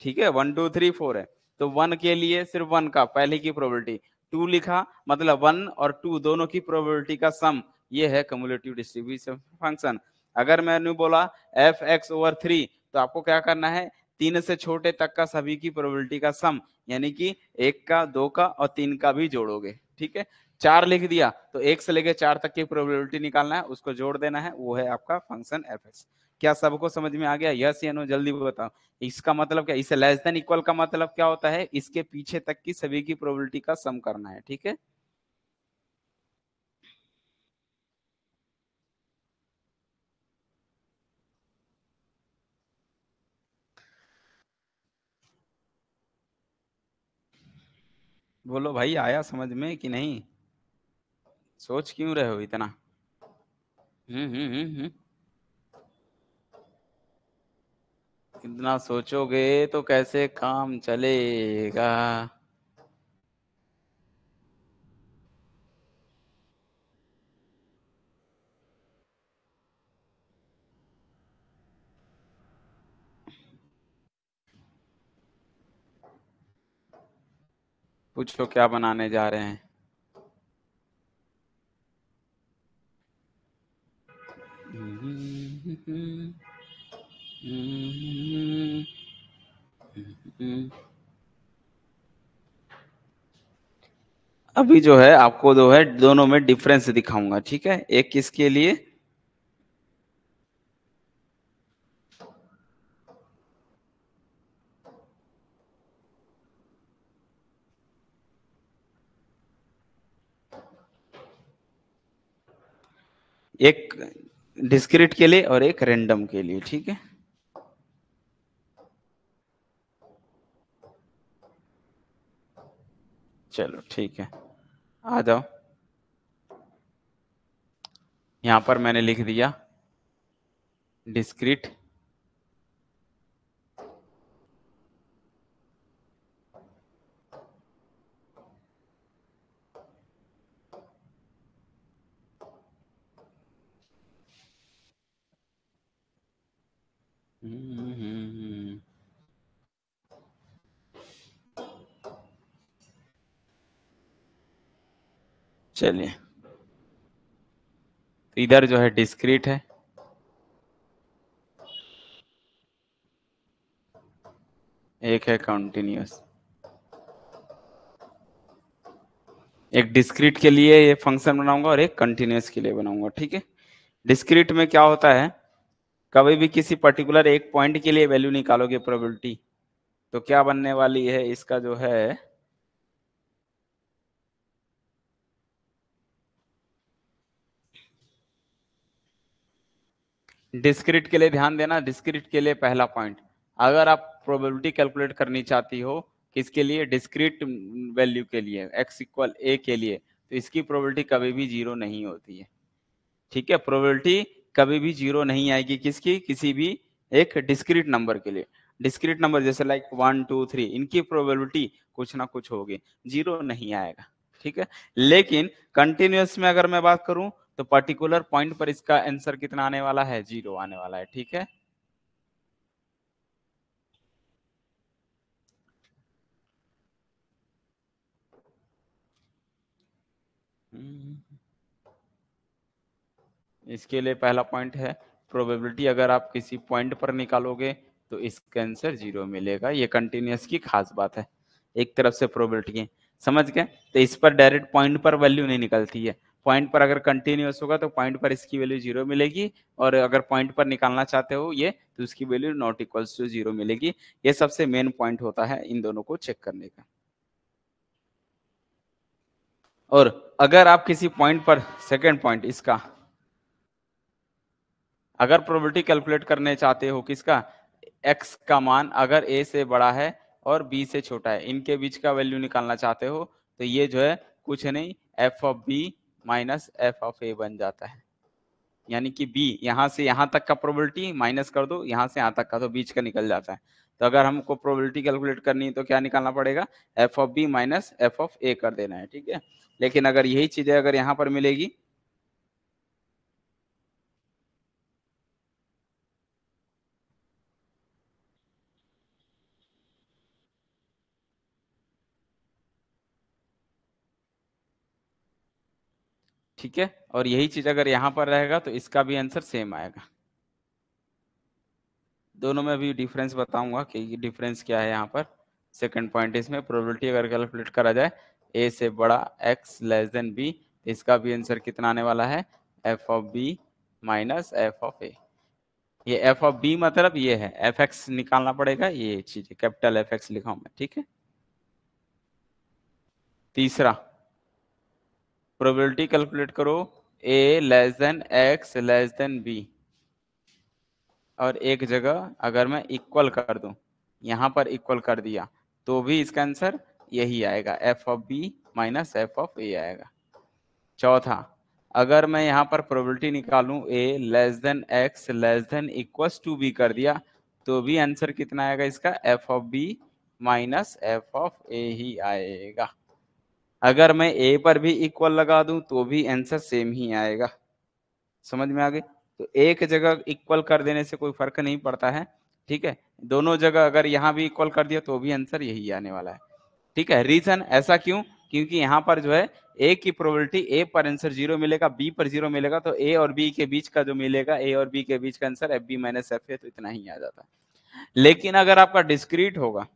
ठीक है वन टू थ्री फोर है तो वन के लिए सिर्फ वन का पहले की प्रोबेबिलिटी टू लिखा मतलब वन और टू दोनों की प्रोबेबिलिटी का सम ये है कम्युलेटिव डिस्ट्रीब्यूशन फंक्शन अगर मैंने बोला एफ एक्स ओवर थ्री तो आपको क्या करना है तीन से छोटे तक का सभी की प्रोबेबिलिटी का सम यानी कि एक का दो का और तीन का भी जोड़ोगे ठीक है चार लिख दिया तो एक से लेके चार तक की प्रोबेबिलिटी निकालना है उसको जोड़ देना है वो है आपका फंक्शन एफ एक्स क्या सबको समझ में आ गया यस या नो जल्दी बताओ इसका मतलब क्या इसे लेस देन इक्वल का मतलब क्या होता है इसके पीछे तक की सभी की प्रोबेबिलिटी का सम करना है ठीक है बोलो भाई आया समझ में कि नहीं सोच क्यों रहे हो इतना हम्म हम्म हम्म, हम्म। इतना सोचोगे तो कैसे काम चलेगा पूछो क्या बनाने जा रहे हैं अभी जो है आपको जो है दोनों में डिफरेंस दिखाऊंगा ठीक है एक किसके लिए एक डिस्क्रिट के लिए और एक रेंडम के लिए ठीक है चलो ठीक है आ जाओ यहां पर मैंने लिख दिया डिस्क्रिट चलिए तो इधर जो है डिस्क्रीट है एक है कंटिन्यूस एक डिस्क्रीट के लिए ये फंक्शन बनाऊंगा और एक कंटिन्यूस के लिए बनाऊंगा ठीक है डिस्क्रीट में क्या होता है कभी भी किसी पर्टिकुलर एक पॉइंट के लिए वैल्यू निकालोगे प्रोबेबिलिटी तो क्या बनने वाली है इसका जो है डिस्क्रिट के लिए ध्यान देना डिस्क्रिट के लिए पहला पॉइंट अगर आप प्रोबेबिलिटी कैलकुलेट करनी चाहती हो किसके लिए डिस्क्रिट वैल्यू के लिए एक्स इक्वल ए के लिए तो इसकी प्रोबेबिलिटी कभी भी जीरो नहीं होती है ठीक है प्रोबेबिलिटी कभी भी जीरो नहीं आएगी किसकी किसी भी एक डिस्क्रिट नंबर के लिए डिस्क्रिट नंबर जैसे लाइक वन टू थ्री इनकी प्रोबेबिलिटी कुछ ना कुछ होगी जीरो नहीं आएगा ठीक है लेकिन कंटिन्यूस में अगर मैं बात करूं तो पर्टिकुलर पॉइंट पर इसका आंसर कितना आने वाला है जीरो आने वाला है ठीक है हम्म। इसके लिए पहला पॉइंट है प्रोबेबिलिटी अगर आप किसी पॉइंट पर निकालोगे तो इसका आंसर जीरो मिलेगा ये कंटिन्यूस की खास बात है एक तरफ से प्रोबेबिलिटी है समझ गए तो इस पर डायरेक्ट पॉइंट पर वैल्यू नहीं निकलती है पॉइंट पर अगर कंटिन्यूस होगा तो पॉइंट पर इसकी वैल्यू जीरो मिलेगी और अगर पॉइंट पर निकालना चाहते हो ये तो उसकी value not equals to zero मिलेगी ये सबसे मेन पॉइंट होता है इन दोनों को चेक करने का और अगर आप किसी पॉइंट पर सेकेंड पॉइंट इसका अगर प्रोबेबिलिटी कैलकुलेट करने चाहते हो किसका एक्स का मान अगर ए से बड़ा है और बी से छोटा है इनके बीच का वैल्यू निकालना चाहते हो तो ये जो है कुछ नहीं f of B minus F of a बन जाता है यानी कि बी यहाँ से यहाँ तक का प्रोबेबिलिटी माइनस कर दो यहाँ से यहाँ तक का तो बीच का निकल जाता है तो अगर हमको प्रोबेबिलिटी कैलकुलेट करनी है तो क्या निकालना पड़ेगा f of B minus F of a कर देना है ठीक है लेकिन अगर यही चीजें अगर यहाँ पर मिलेगी ठीक है और यही चीज अगर यहां पर रहेगा तो इसका भी आंसर सेम आएगा दोनों में भी डिफरेंस बताऊंगा कि डिफरेंस क्या है यहाँ पर सेकंड पॉइंट इसमें प्रोबेबिलिटी अगर कैलकुलेट करा जाए ए से बड़ा एक्स लेस देन बी इसका भी आंसर कितना आने वाला है F of B minus F of ए ये एफ ऑफ बी मतलब ये है एफ एक्स निकालना पड़ेगा ये चीज कैपिटल एफ एक्स लिखा हूं मैं ठीक है तीसरा प्रोबेबिलिटी कैलकुलेट करो a less than x less than b और एक जगह अगर मैं इक्वल कर दूं यहां पर इक्वल कर दिया तो भी इसका आंसर यही आएगा f of B minus F of a आएगा चौथा अगर मैं यहाँ पर प्रोबेबिलिटी निकालूं a less than x less than equal to b कर दिया तो भी आंसर कितना आएगा इसका f of B minus F of a ही आएगा अगर मैं ए पर भी इक्वल लगा दूं तो भी आंसर सेम ही आएगा समझ में आ गई तो एक जगह इक्वल कर देने से कोई फर्क नहीं पड़ता है ठीक है दोनों जगह अगर यहाँ भी इक्वल कर दिया तो भी आंसर यही आने वाला है ठीक है रीजन ऐसा क्यों क्योंकि यहाँ पर जो है ए की प्रोबेबिलिटी ए पर आंसर जीरो मिलेगा बी पर जीरो मिलेगा तो ए और बी के बीच का जो मिलेगा ए और बी के बीच का answer f b minus f है तो इतना ही आ जाता है लेकिन अगर आपका डिस्क्रीट होगा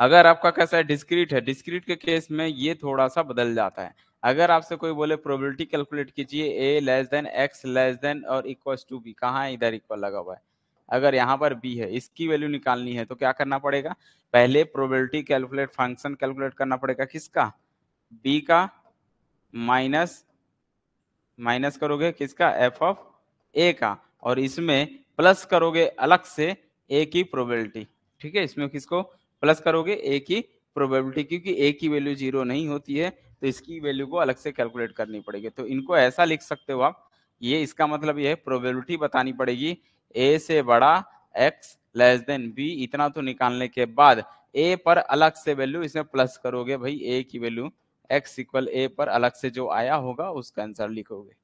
अगर आपका कैसा है डिस्क्रीट है डिस्क्रीट के केस में ये थोड़ा सा बदल जाता है अगर आपसे कोई बोले प्रोबेबिलिटी कैलकुलेट कीजिए a less than x less than और इक्वल टू बी कहाँ है इधर इक्वल लगा हुआ है अगर यहाँ पर बी है इसकी वैल्यू निकालनी है तो क्या करना पड़ेगा पहले प्रोबेबिलिटी कैलकुलेट फंक्शन कैलकुलेट करना पड़ेगा किसका बी का माइनस माइनस करोगे किसका एफ ऑफ ए का और इसमें प्लस करोगे अलग से ए की प्रोबेबिलिटी ठीक है इसमें किसको प्लस करोगे ए की प्रोबेबिलिटी क्योंकि ए की वैल्यू जीरो नहीं होती है तो इसकी वैल्यू को अलग से कैलकुलेट करनी पड़ेगी तो इनको ऐसा लिख सकते हो आप ये इसका मतलब ये है प्रोबेबिलिटी बतानी पड़ेगी ए से बड़ा एक्स लेस देन बी इतना तो निकालने के बाद ए पर अलग से वैल्यू इसमें प्लस करोगे भाई ए की वैल्यू एक्स इक्वल ए पर अलग से जो आया होगा उसका आंसर लिखोगे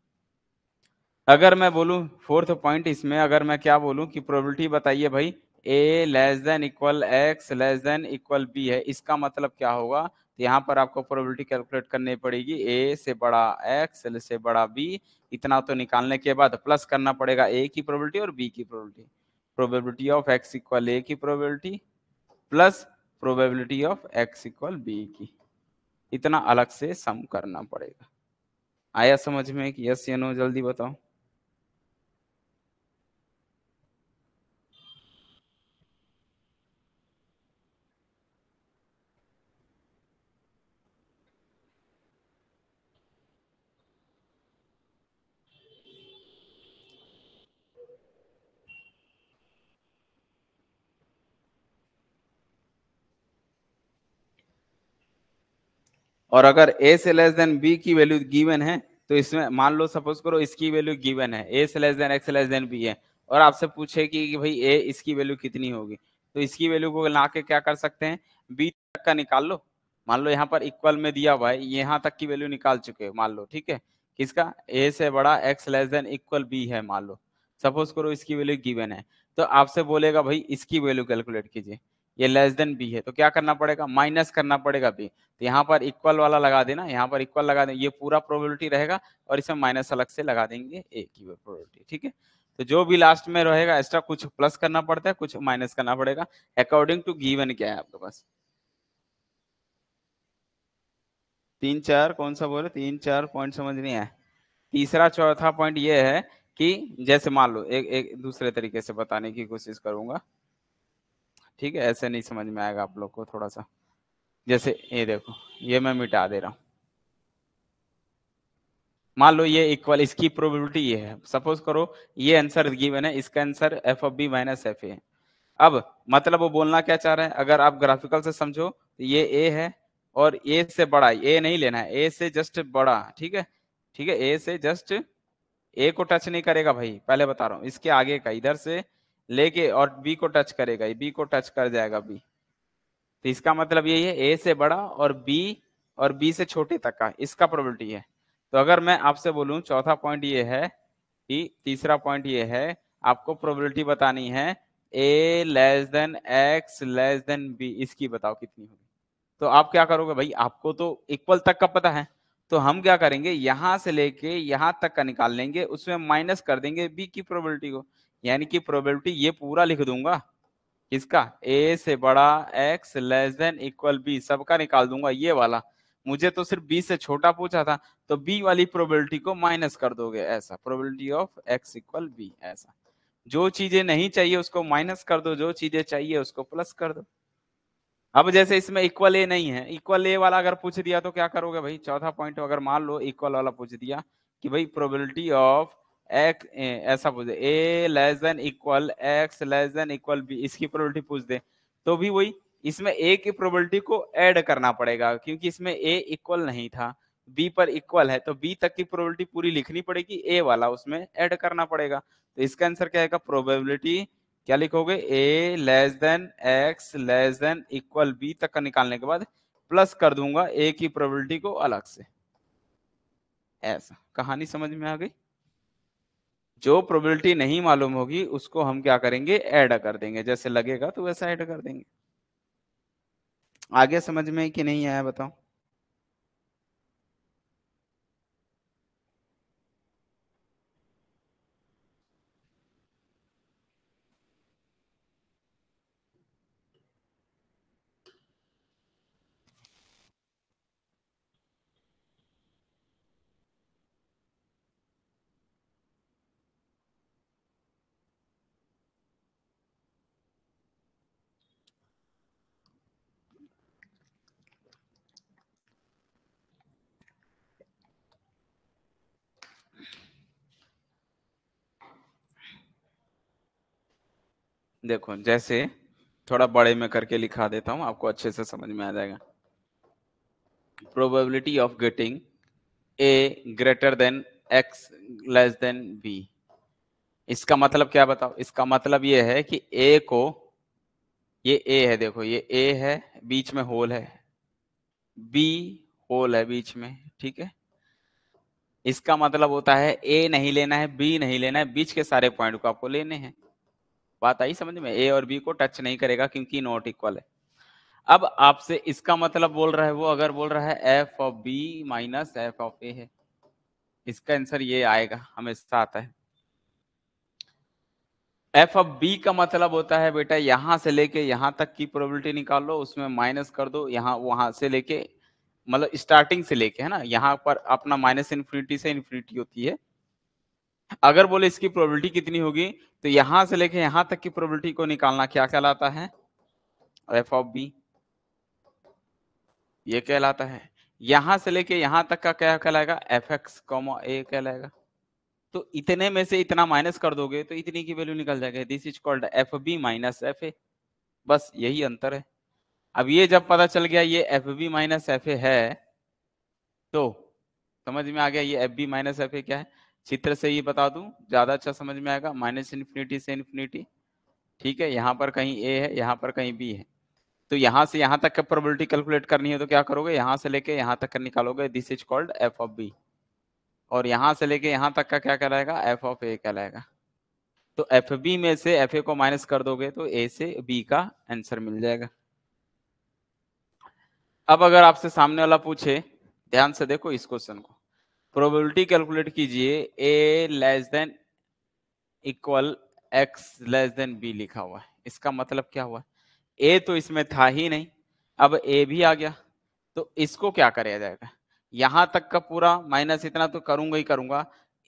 अगर मैं बोलूं फोर्थ पॉइंट इसमें अगर मैं क्या बोलूं कि प्रोबेबिलिटी बताइए भाई a less than equal x less than equal b है इसका मतलब क्या होगा तो यहाँ पर आपको प्रोबेबिलिटी कैलकुलेट करनी पड़ेगी ए से बड़ा एक्स से बड़ा बी इतना तो निकालने के बाद प्लस करना पड़ेगा ए की प्रोबेबिलिटी और बी की probability probability of x equal a की probability plus probability of x equal B की इतना अलग से सम करना पड़ेगा आया समझ में कि यस या नो जल्दी बताओ और अगर ए से लेस देन बी की वैल्यू गिवन है तो इसमें मान लो सपोज करो इसकी वैल्यू गिवन है ए से less than x less than B है और आपसे पूछे कि, भाई ए इसकी वैल्यू कितनी होगी तो इसकी वैल्यू को ला के क्या कर सकते हैं बी तक का निकाल लो मान लो यहाँ पर इक्वल में दिया हुआ है यहाँ तक की वैल्यू निकाल चुके हो मान लो ठीक है किसका ए से बड़ा x less than equal b है मान लो सपोज करो इसकी वैल्यू गिवन है तो आपसे बोलेगा भाई इसकी वैल्यू कैलकुलेट कीजिए ये लेस देन बी है तो क्या करना पड़ेगा माइनस करना पड़ेगा बी तो यहाँ पर इक्वल वाला लगा देना यहाँ पर इक्वल लगा देना ये पूरा प्रोबेबिलिटी रहेगा और इसमें माइनस अलग से लगा देंगे ए की प्रोबेबिलिटी ठीक है तो जो भी लास्ट में रहेगा एक्स्ट्रा कुछ प्लस करना पड़ता है कुछ माइनस करना पड़ेगा अकॉर्डिंग टू गिवन क्या है आपके पास तीन चार कौन सा बोले तीन चार पॉइंट समझ नहीं है तीसरा चौथा पॉइंट ये है कि जैसे मान लो एक एक दूसरे तरीके से बताने की कोशिश करूंगा ठीक है ऐसे नहीं समझ में आएगा आप लोग को थोड़ा सा जैसे ये देखो ये मैं मिटा दे रहा हूँ मान लो ये इक्वल इसकी प्रोबेबिलिटी ये है सपोज करो ये आंसर गिवन है इसका answer f of B minus F a है अब मतलब वो बोलना क्या चाह रहे हैं अगर आप ग्राफिकल से समझो तो ये ए है और ए से बड़ा ए नहीं लेना है ए से जस्ट बड़ा ठीक है ठीक है ए से जस्ट ए को टच नहीं करेगा भाई पहले बता रहा हूँ इसके आगे का इधर से लेके और बी को टच करेगा बी को टच कर जाएगा बी तो इसका मतलब यही है ए से बड़ा और बी और बी से छोटे तक का इसका प्रोबेबिलिटी है तो अगर मैं आपसे बोलूं चौथा पॉइंट ये है कि तीसरा पॉइंट ये है आपको प्रोबेबिलिटी बतानी है ए less than x less than b इसकी बताओ कितनी होगी तो आप क्या करोगे भाई आपको तो इक्वल तक का पता है तो हम क्या करेंगे यहां से लेके यहां तक का निकाल लेंगे उसमें माइनस कर देंगे बी की प्रोबेबिलिटी को यानी कि प्रोबेबिलिटी ये पूरा लिख दूंगा किसका ए से बड़ा x less than equal b सबका निकाल दूंगा ये वाला मुझे तो सिर्फ बी से छोटा पूछा था तो बी वाली प्रोबेबिलिटी को माइनस कर दोगे ऐसा probability of x equal b ऐसा जो चीजें नहीं चाहिए उसको माइनस कर दो जो चीजें चाहिए उसको प्लस कर दो अब जैसे इसमें इक्वल ए नहीं है इक्वल ए वाला अगर पूछ दिया तो क्या करोगे भाई चौथा पॉइंट अगर मान लो इक्वल वाला पूछ दिया कि भाई प्रोबेबिलिटी ऑफ एक्स eh, ऐसा पूछ दे a less than equal x less than equal b इसकी प्रोबेबिलिटी पूछ दे तो भी वही इसमें ए की प्रोबेबिलिटी को ऐड करना पड़ेगा क्योंकि इसमें ए इक्वल नहीं था बी पर इक्वल है तो बी तक की प्रोबेबिलिटी पूरी लिखनी पड़ेगी ए वाला उसमें ऐड करना पड़ेगा तो इसका आंसर क्या आएगा प्रोबेबिलिटी क्या लिखोगे a less than x less than equal b तक का निकालने के बाद प्लस कर दूंगा ए की प्रोबेबिलिटी को अलग से ऐसा कहानी समझ में आ गई जो प्रोबेबिलिटी नहीं मालूम होगी उसको हम क्या करेंगे ऐड कर देंगे जैसे लगेगा तो वैसा ऐड कर देंगे आगे समझ में कि नहीं आया बताओ देखो जैसे थोड़ा बड़े में करके लिखा देता हूं आपको अच्छे से समझ में आ जाएगा probability of getting a greater than x less than B इसका मतलब क्या बताओ इसका मतलब ये है कि ए को ये ए है देखो ये ए है बीच में होल है बी होल है बीच में ठीक है इसका मतलब होता है ए नहीं लेना है बी नहीं लेना है बीच के सारे पॉइंट को आपको लेने हैं बात आई समझ में ए और बी को टच नहीं करेगा क्योंकि नॉट इक्वल है अब आपसे इसका मतलब बोल रहा है वो अगर बोल रहा है F of B minus F of a है इसका आंसर ये आएगा हमेशा आता है एफ ऑफ बी का मतलब होता है बेटा यहां से लेके यहां तक की प्रोबेबिलिटी निकाल लो उसमें माइनस कर दो यहाँ वहां से लेके मतलब स्टार्टिंग से लेके है ना यहाँ पर अपना माइनस इन्फिनिटी से इन्फिनिटी होती है अगर बोले इसकी प्रोबेबिलिटी कितनी होगी तो यहां से लेके यहां तक की प्रोबेबिलिटी को निकालना क्या कहलाता है एफ ऑफ बी ये कहलाता है यहां से लेके यहां तक का क्या कहलाएगा एफ एक्स कॉमो ए कहलाएगा तो इतने में से इतना माइनस कर दोगे तो इतनी की वैल्यू निकल जाएगी this is called f b minus F a बस यही अंतर है अब ये जब पता चल गया ये f b minus F a है तो समझ में आ गया ये f b minus F a क्या है चित्र से ही बता दूं ज्यादा अच्छा समझ में आएगा माइनस इन्फिनिटी से इन्फिनिटी ठीक है यहाँ पर कहीं ए है यहाँ पर कहीं बी है तो यहाँ से यहाँ तक का प्रोबेबिलिटी कैलकुलेट करनी है तो क्या करोगे यहाँ से लेके यहाँ तक निकालोगे this is called f of b और यहाँ से लेके यहाँ तक का क्या कहलाएगा एफ ऑफ ए कहलाएगा तो एफ बी में से एफ ए को माइनस कर दोगे तो ए से बी का आंसर मिल जाएगा अब अगर आपसे सामने वाला पूछे ध्यान से देखो इस क्वेश्चन को प्रोबेबिलिटी कैलकुलेट कीजिए a less than equal x less than b लिखा हुआ है इसका मतलब क्या हुआ ए तो इसमें था ही नहीं अब ए भी आ गया तो इसको क्या कराया जाएगा यहां तक का पूरा माइनस इतना तो करूंगा ही करूंगा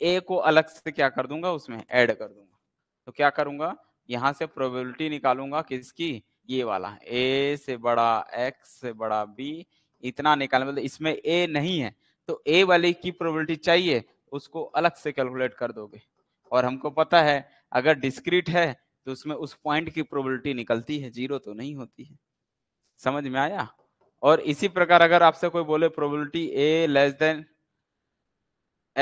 ए को अलग से क्या कर दूंगा उसमें ऐड कर दूंगा तो क्या करूंगा यहां से प्रोबेबिलिटी निकालूंगा किसकी ये वाला ए से बड़ा एक्स से बड़ा बी इतना निकाल मतलब इसमें ए नहीं है तो ए वाले की प्रोबेबिलिटी चाहिए उसको अलग से कैलकुलेट कर दोगे और हमको पता है अगर डिस्क्रीट है तो उसमें उस पॉइंट की प्रोबेबिलिटी निकलती है जीरो तो नहीं होती है समझ में आया और इसी प्रकार अगर आपसे कोई बोले प्रोबेबिलिटी ए less than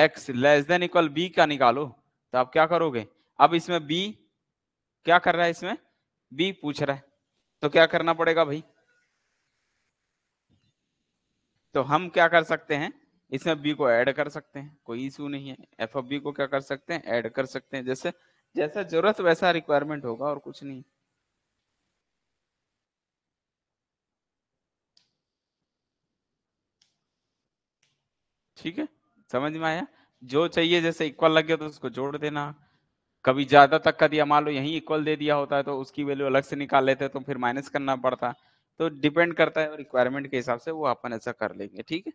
x less than equal B का निकालो तो आप क्या करोगे अब इसमें बी क्या कर रहा है इसमें बी पूछ रहा है तो क्या करना पड़ेगा भाई तो हम क्या कर सकते हैं इसमें बी को ऐड कर सकते हैं कोई इशू नहीं है एफ ऑफ बी को क्या कर सकते हैं ऐड कर सकते हैं जैसे जैसा जरूरत वैसा रिक्वायरमेंट होगा और कुछ नहीं ठीक है समझ में आया जो चाहिए जैसे इक्वल लग गया तो उसको जोड़ देना कभी ज्यादा तक का दिया मान लो यही इक्वल दे दिया होता है तो उसकी वैल्यू अलग से निकाल लेते तो फिर माइनस करना पड़ता तो डिपेंड करता है रिक्वायरमेंट के हिसाब से वो अपन ऐसा कर लेंगे ठीक है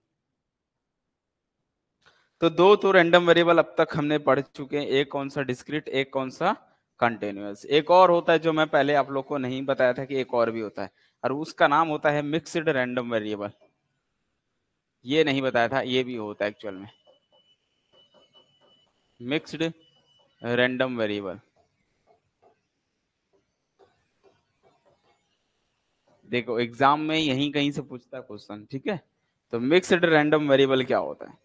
तो दो तो रैंडम वेरिएबल अब तक हमने पढ़ चुके हैं एक कौन सा डिस्क्रिट एक कौन सा कंटिन्यूस एक और होता है जो मैं पहले आप लोग को नहीं बताया था कि एक और भी होता है और उसका नाम होता है मिक्सड रैंडम वेरिएबल ये नहीं बताया था ये भी होता है एक्चुअल में मिक्सड रैंडम वेरिएबल देखो एग्जाम में यहीं कहीं से पूछता है क्वेश्चन ठीक है तो मिक्सड रैंडम वेरिएबल क्या होता है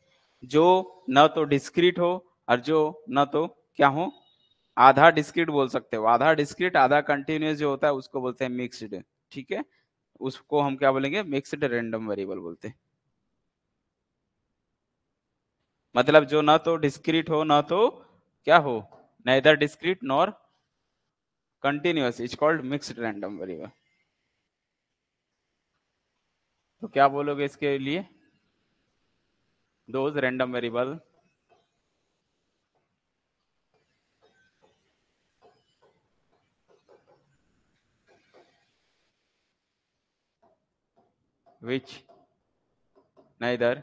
जो न तो डिस्क्रीट हो और जो न तो क्या हो आधा डिस्क्रीट बोल सकते हो आधा डिस्क्रीट आधा कंटिन्यूस जो होता है उसको बोलते हैं मिक्सड ठीक है उसको हम क्या बोलेंगे मिक्सड रेंडम वेरिएबल बोलते हैं मतलब जो ना तो डिस्क्रीट हो ना तो क्या हो ना इधर discrete nor continuous is called mixed random variable तो क्या बोलोगे इसके लिए those random variable which neither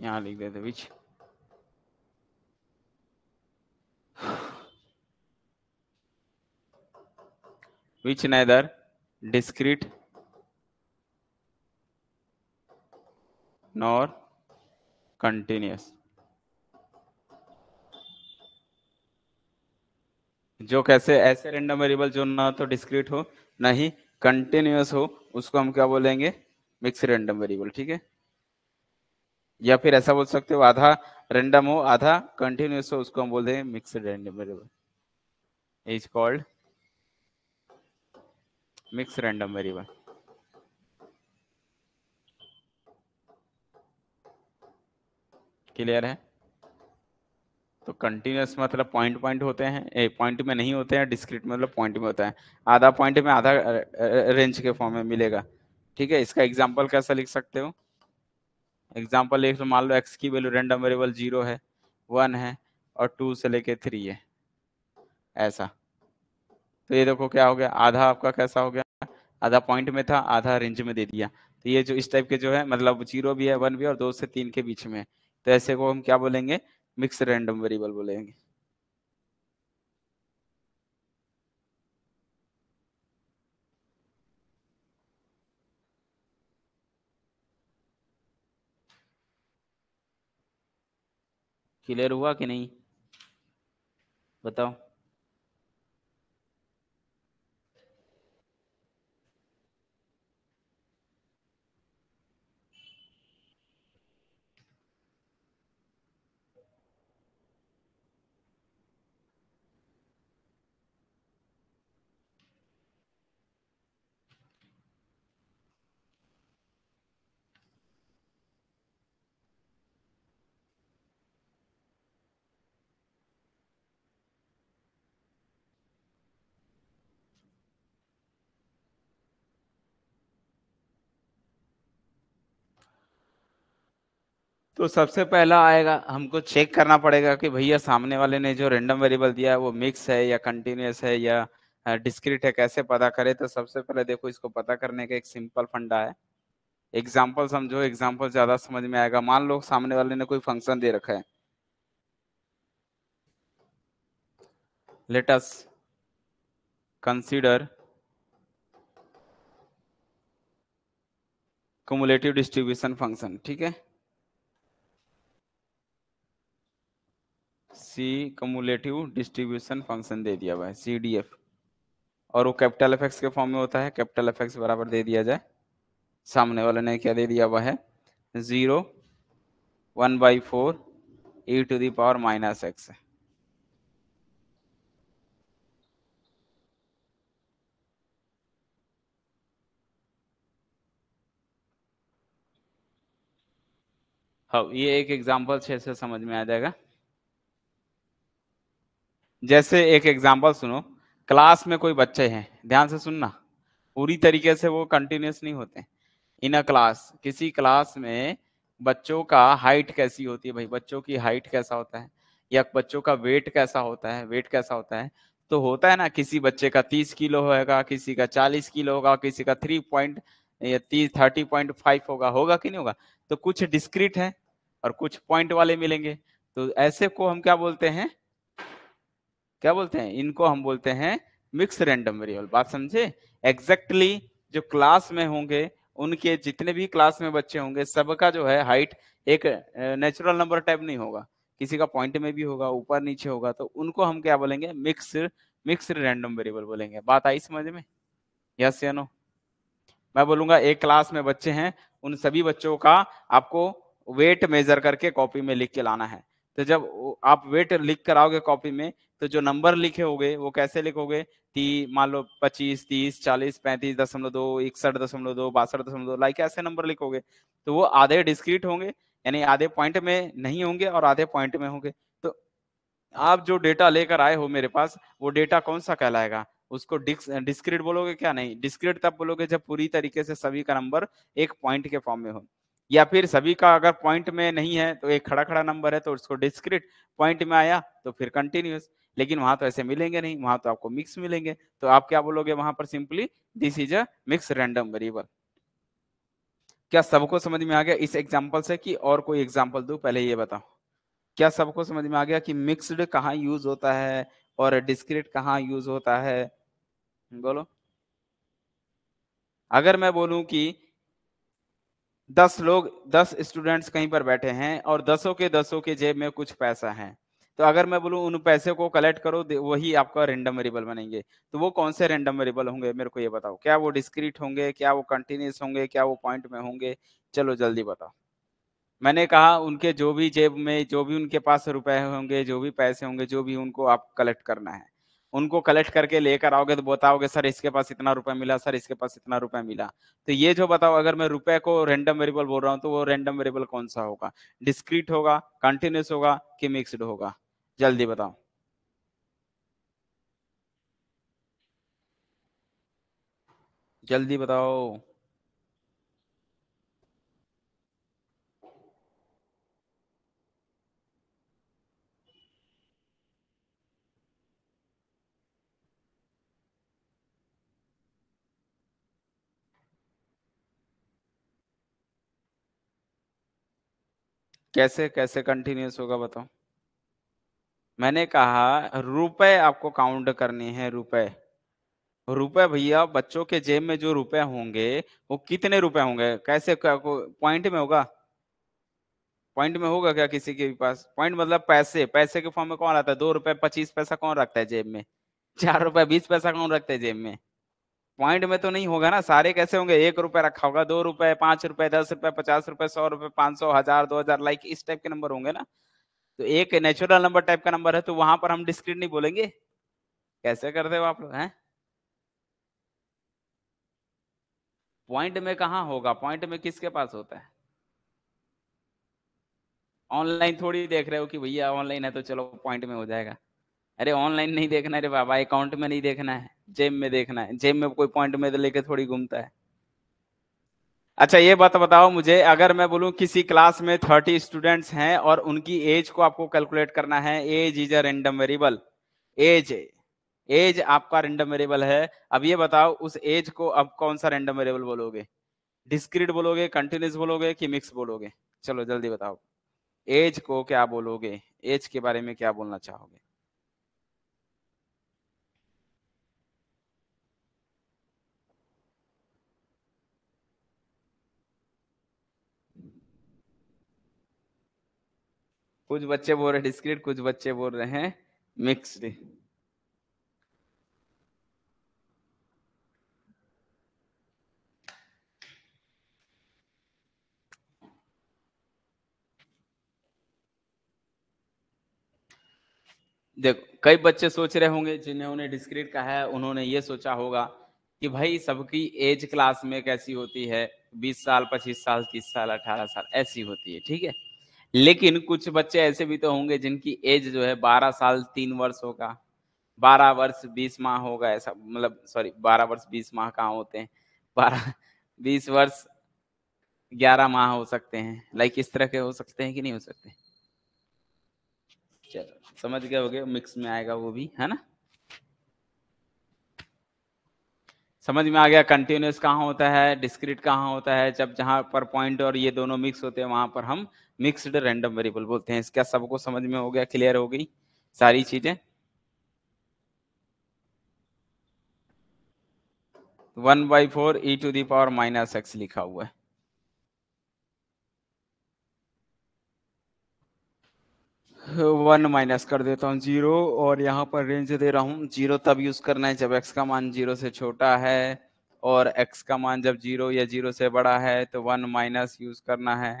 यहाँ लिख देते विच which neither discrete nor continuous जो कैसे ऐसे रेंडम वेरिएबल जो ना तो डिस्क्रीट हो ना ही कंटिन्यूस हो उसको हम क्या बोलेंगे मिक्स रेंडम वेरिएबल ठीक है या फिर ऐसा बोल सकते हो आधा रेंडम हो आधा कंटिन्यूस हो उसको हम बोल देंगे mix random variable is called mix random variable clear है तो कंटिन्यूस मतलब पॉइंट पॉइंट होते हैं ए पॉइंट में नहीं होते हैं डिस्क्रिट मतलब पॉइंट में होता है आधा पॉइंट में आधा रेंज के फॉर्म में मिलेगा ठीक है इसका एग्जाम्पल कैसा लिख सकते हो एग्जाम्पल लिख लो मान लो एक्स की वैल्यू रेंडम वेरिएबल जीरो है वन है और टू से लेके थ्री है ऐसा तो ये देखो क्या हो गया आधा आपका कैसा हो गया आधा पॉइंट में था आधा रेंज में दे दिया तो ये जो इस टाइप के जो है मतलब जीरो भी है वन भी और दो से तीन के बीच में है तो ऐसे को हम क्या बोलेंगे मिक्स रैंडम वेरिएबल बोलेंगे क्लियर हुआ कि नहीं बताओ तो सबसे पहला आएगा हमको चेक करना पड़ेगा कि भैया सामने वाले ने जो रेंडम वेरिएबल दिया है वो मिक्स है या कंटिन्यूस है या डिस्क्रिट है कैसे पता करें तो सबसे पहले देखो इसको पता करने का एक सिंपल फंडा है एग्जाम्पल समझो एग्जाम्पल ज्यादा समझ में आएगा मान लो सामने वाले ने कोई फंक्शन दे रखा है let's consider cumulative distribution function ठीक है सी कमुलेटिव डिस्ट्रीब्यूशन फंक्शन दे दिया हुआ है सी डी एफ और वो कैपिटल एफ के फॉर्म में होता है कैपिटल एफ बराबर दे दिया जाए सामने वाले ने क्या दे दिया हुआ है zero one by four e to the power minus x हाँ ये एक एग्जांपल से समझ में आ जाएगा जैसे एक एग्जाम्पल सुनो क्लास में कोई बच्चे हैं ध्यान से सुनना पूरी तरीके से वो कंटिन्यूस नहीं होते इन अ क्लास किसी क्लास में बच्चों का हाइट कैसी होती है भाई बच्चों की हाइट कैसा होता है या बच्चों का वेट कैसा होता है वेट कैसा होता है तो होता है ना किसी बच्चे का तीस किलो होगा किसी का चालीस किलो होगा किसी का थ्री पॉइंट या तीस थर्टी पॉइंट फाइव होगा होगा कि नहीं होगा तो कुछ डिस्क्रिट है और कुछ पॉइंट वाले मिलेंगे तो ऐसे को हम क्या बोलते हैं क्या बोलते हैं इनको हम बोलते हैं मिक्स रैंडम वेरिएबल बात समझे एग्जैक्टली exactly जो क्लास में होंगे उनके जितने भी क्लास में बच्चे होंगे सबका जो है हाइट एक नेचुरल नंबर टाइप नहीं होगा किसी का पॉइंट में भी होगा ऊपर नीचे होगा तो उनको हम क्या बोलेंगे मिक्स मिक्स रैंडम वेरिएबल बोलेंगे बात आई समझ में यस या नो मैं बोलूंगा एक क्लास में बच्चे हैं उन सभी बच्चों का आपको वेट मेजर करके कॉपी में लिख के लाना है तो जब आप वेट लिख कर आओगे कॉपी में तो जो नंबर लिखे होंगे वो कैसे लिखोगे ती मान लो पच्चीस तीस चालीस पैंतीस दशमलव दो इकसठ दशमलव दो बासठ दशमलव दो लाइक ऐसे नंबर लिखोगे तो वो आधे डिस्क्रीट होंगे यानी आधे पॉइंट में नहीं होंगे और आधे पॉइंट में होंगे तो आप जो डेटा लेकर आए हो मेरे पास वो डेटा कौन सा कहलाएगा उसको डिस्क्रीट बोलोगे क्या नहीं डिस्क्रीट तब बोलोगे जब पूरी तरीके से सभी का नंबर एक पॉइंट के फॉर्म में हो या फिर सभी का अगर पॉइंट में नहीं है तो एक खड़ा खड़ा नंबर है तो उसको डिस्क्रिट पॉइंट में आया तो फिर कंटिन्यूस लेकिन वहां तो ऐसे मिलेंगे नहीं वहां तो आपको मिक्स मिलेंगे तो आप क्या बोलोगे वहां पर simply this is a mix random variable क्या सबको समझ में आ गया इस एग्जाम्पल से कि और कोई एग्जाम्पल दू पहले ये बताओ क्या सबको समझ में आ गया कि मिक्सड कहाँ यूज होता है और डिस्क्रिट कहाँ यूज होता है बोलो अगर मैं बोलूं कि दस लोग दस स्टूडेंट्स कहीं पर बैठे हैं और दसों के दसों के जेब में कुछ पैसा है तो अगर मैं बोलूँ उन पैसे को कलेक्ट करो वही आपका रेंडम वेरिएबल बनेंगे तो वो कौन से रेंडम वेरिएबल होंगे मेरे को ये बताओ क्या वो डिस्क्रीट होंगे क्या वो कंटिन्यूस होंगे क्या वो पॉइंट में होंगे चलो जल्दी बताओ मैंने कहा उनके जो भी जेब में जो भी उनके पास रुपए होंगे जो भी पैसे होंगे जो भी उनको आप कलेक्ट करना है उनको कलेक्ट करके लेकर आओगे तो बताओगे सर इसके पास इतना रुपया मिला सर इसके पास इतना रुपया मिला तो ये जो बताओ अगर मैं रुपए को रेंडम वेरिएबल बोल रहा हूँ तो वो रेंडम वेरिएबल कौन सा होगा डिस्क्रीट होगा कंटिन्यूस होगा कि मिक्सड होगा जल्दी बताओ जल्दी बताओ कैसे कैसे कंटिन्यूस होगा बताओ मैंने कहा रुपए आपको काउंट करनी है रुपए रुपए भैया बच्चों के जेब में जो रुपए होंगे वो कितने रुपए होंगे कैसे पॉइंट में होगा पॉइंट में होगा क्या किसी के पास पॉइंट मतलब पैसे पैसे के फॉर्म में कौन आता है दो रुपए पच्चीस पैसा कौन रखता है जेब में चार रुपए बीस पैसा कौन रखता है जेब में पॉइंट में तो नहीं होगा ना सारे कैसे होंगे एक रुपए रखा होगा दो रुपए पांच रुपए दस रुपए पचास रुपए सौ रुपए पांच सौ हजार दो हजार लाइक इस टाइप के नंबर होंगे ना तो एक नेचुरल नंबर टाइप का नंबर है तो वहां पर हम डिस्क्रीट नहीं बोलेंगे कैसे करते हो आप लोग हैं पॉइंट में कहा होगा पॉइंट में किसके पास होता है ऑनलाइन थोड़ी देख रहे हो कि भैया ऑनलाइन है तो चलो पॉइंट में हो जाएगा अरे ऑनलाइन नहीं देखना अरे बाबा अकाउंट में नहीं देखना है जेब में देखना है जेब में कोई पॉइंट में तो लेके थोड़ी घूमता है अच्छा ये बात बताओ मुझे अगर मैं बोलूं किसी क्लास में थर्टी स्टूडेंट्स हैं और उनकी एज को आपको कैलकुलेट करना है x is a random variable x x आपका रेंडम वेरिएबल है अब ये बताओ उस एज को अब कौन सा रेंडम वेरिएबल बोलोगे डिस्क्रीट बोलोगे कंटिन्यूस बोलोगे कि मिक्स बोलोगे चलो जल्दी बताओ एज को क्या बोलोगे एज के बारे में क्या बोलना चाहोगे कुछ बच्चे बोल रहे डिस्क्रीट कुछ बच्चे बोल रहे हैं मिक्स्ड देखो कई बच्चे सोच रहे होंगे जिन्होंने डिस्क्रीट कहा है उन्होंने ये सोचा होगा कि भाई सबकी एज क्लास में कैसी होती है 20 साल 25 साल 30 साल 18 साल ऐसी होती है ठीक है लेकिन कुछ बच्चे ऐसे भी तो होंगे जिनकी एज जो है बारह साल तीन वर्ष होगा बारह वर्ष बीस माह होगा ऐसा मतलब सॉरी बारह वर्ष बीस माह कहाँ होते हैं बारह बीस वर्ष ग्यारह माह हो सकते हैं लाइक इस तरह के हो सकते हैं कि नहीं हो सकते चलो समझ गए हो गए मिक्स में आएगा वो भी है ना समझ में आ गया कंटिन्यूस कहाँ होता है डिस्क्रिट कहाँ होता है जब जहां पर पॉइंट और ये दोनों मिक्स होते हैं वहां पर हम मिक्सड रैंडम वेरिएबल बोलते हैं इसका सबको समझ में हो गया क्लियर हो गई सारी चीजें one by four e to the power minus x लिखा हुआ है वन माइनस कर देता हूँ जीरो और यहाँ पर रेंज दे रहा हूँ जीरो तब यूज करना है जब एक्स का मान जीरो से छोटा है और एक्स का मान जब जीरो या जीरो से बड़ा है तो वन माइनस यूज करना है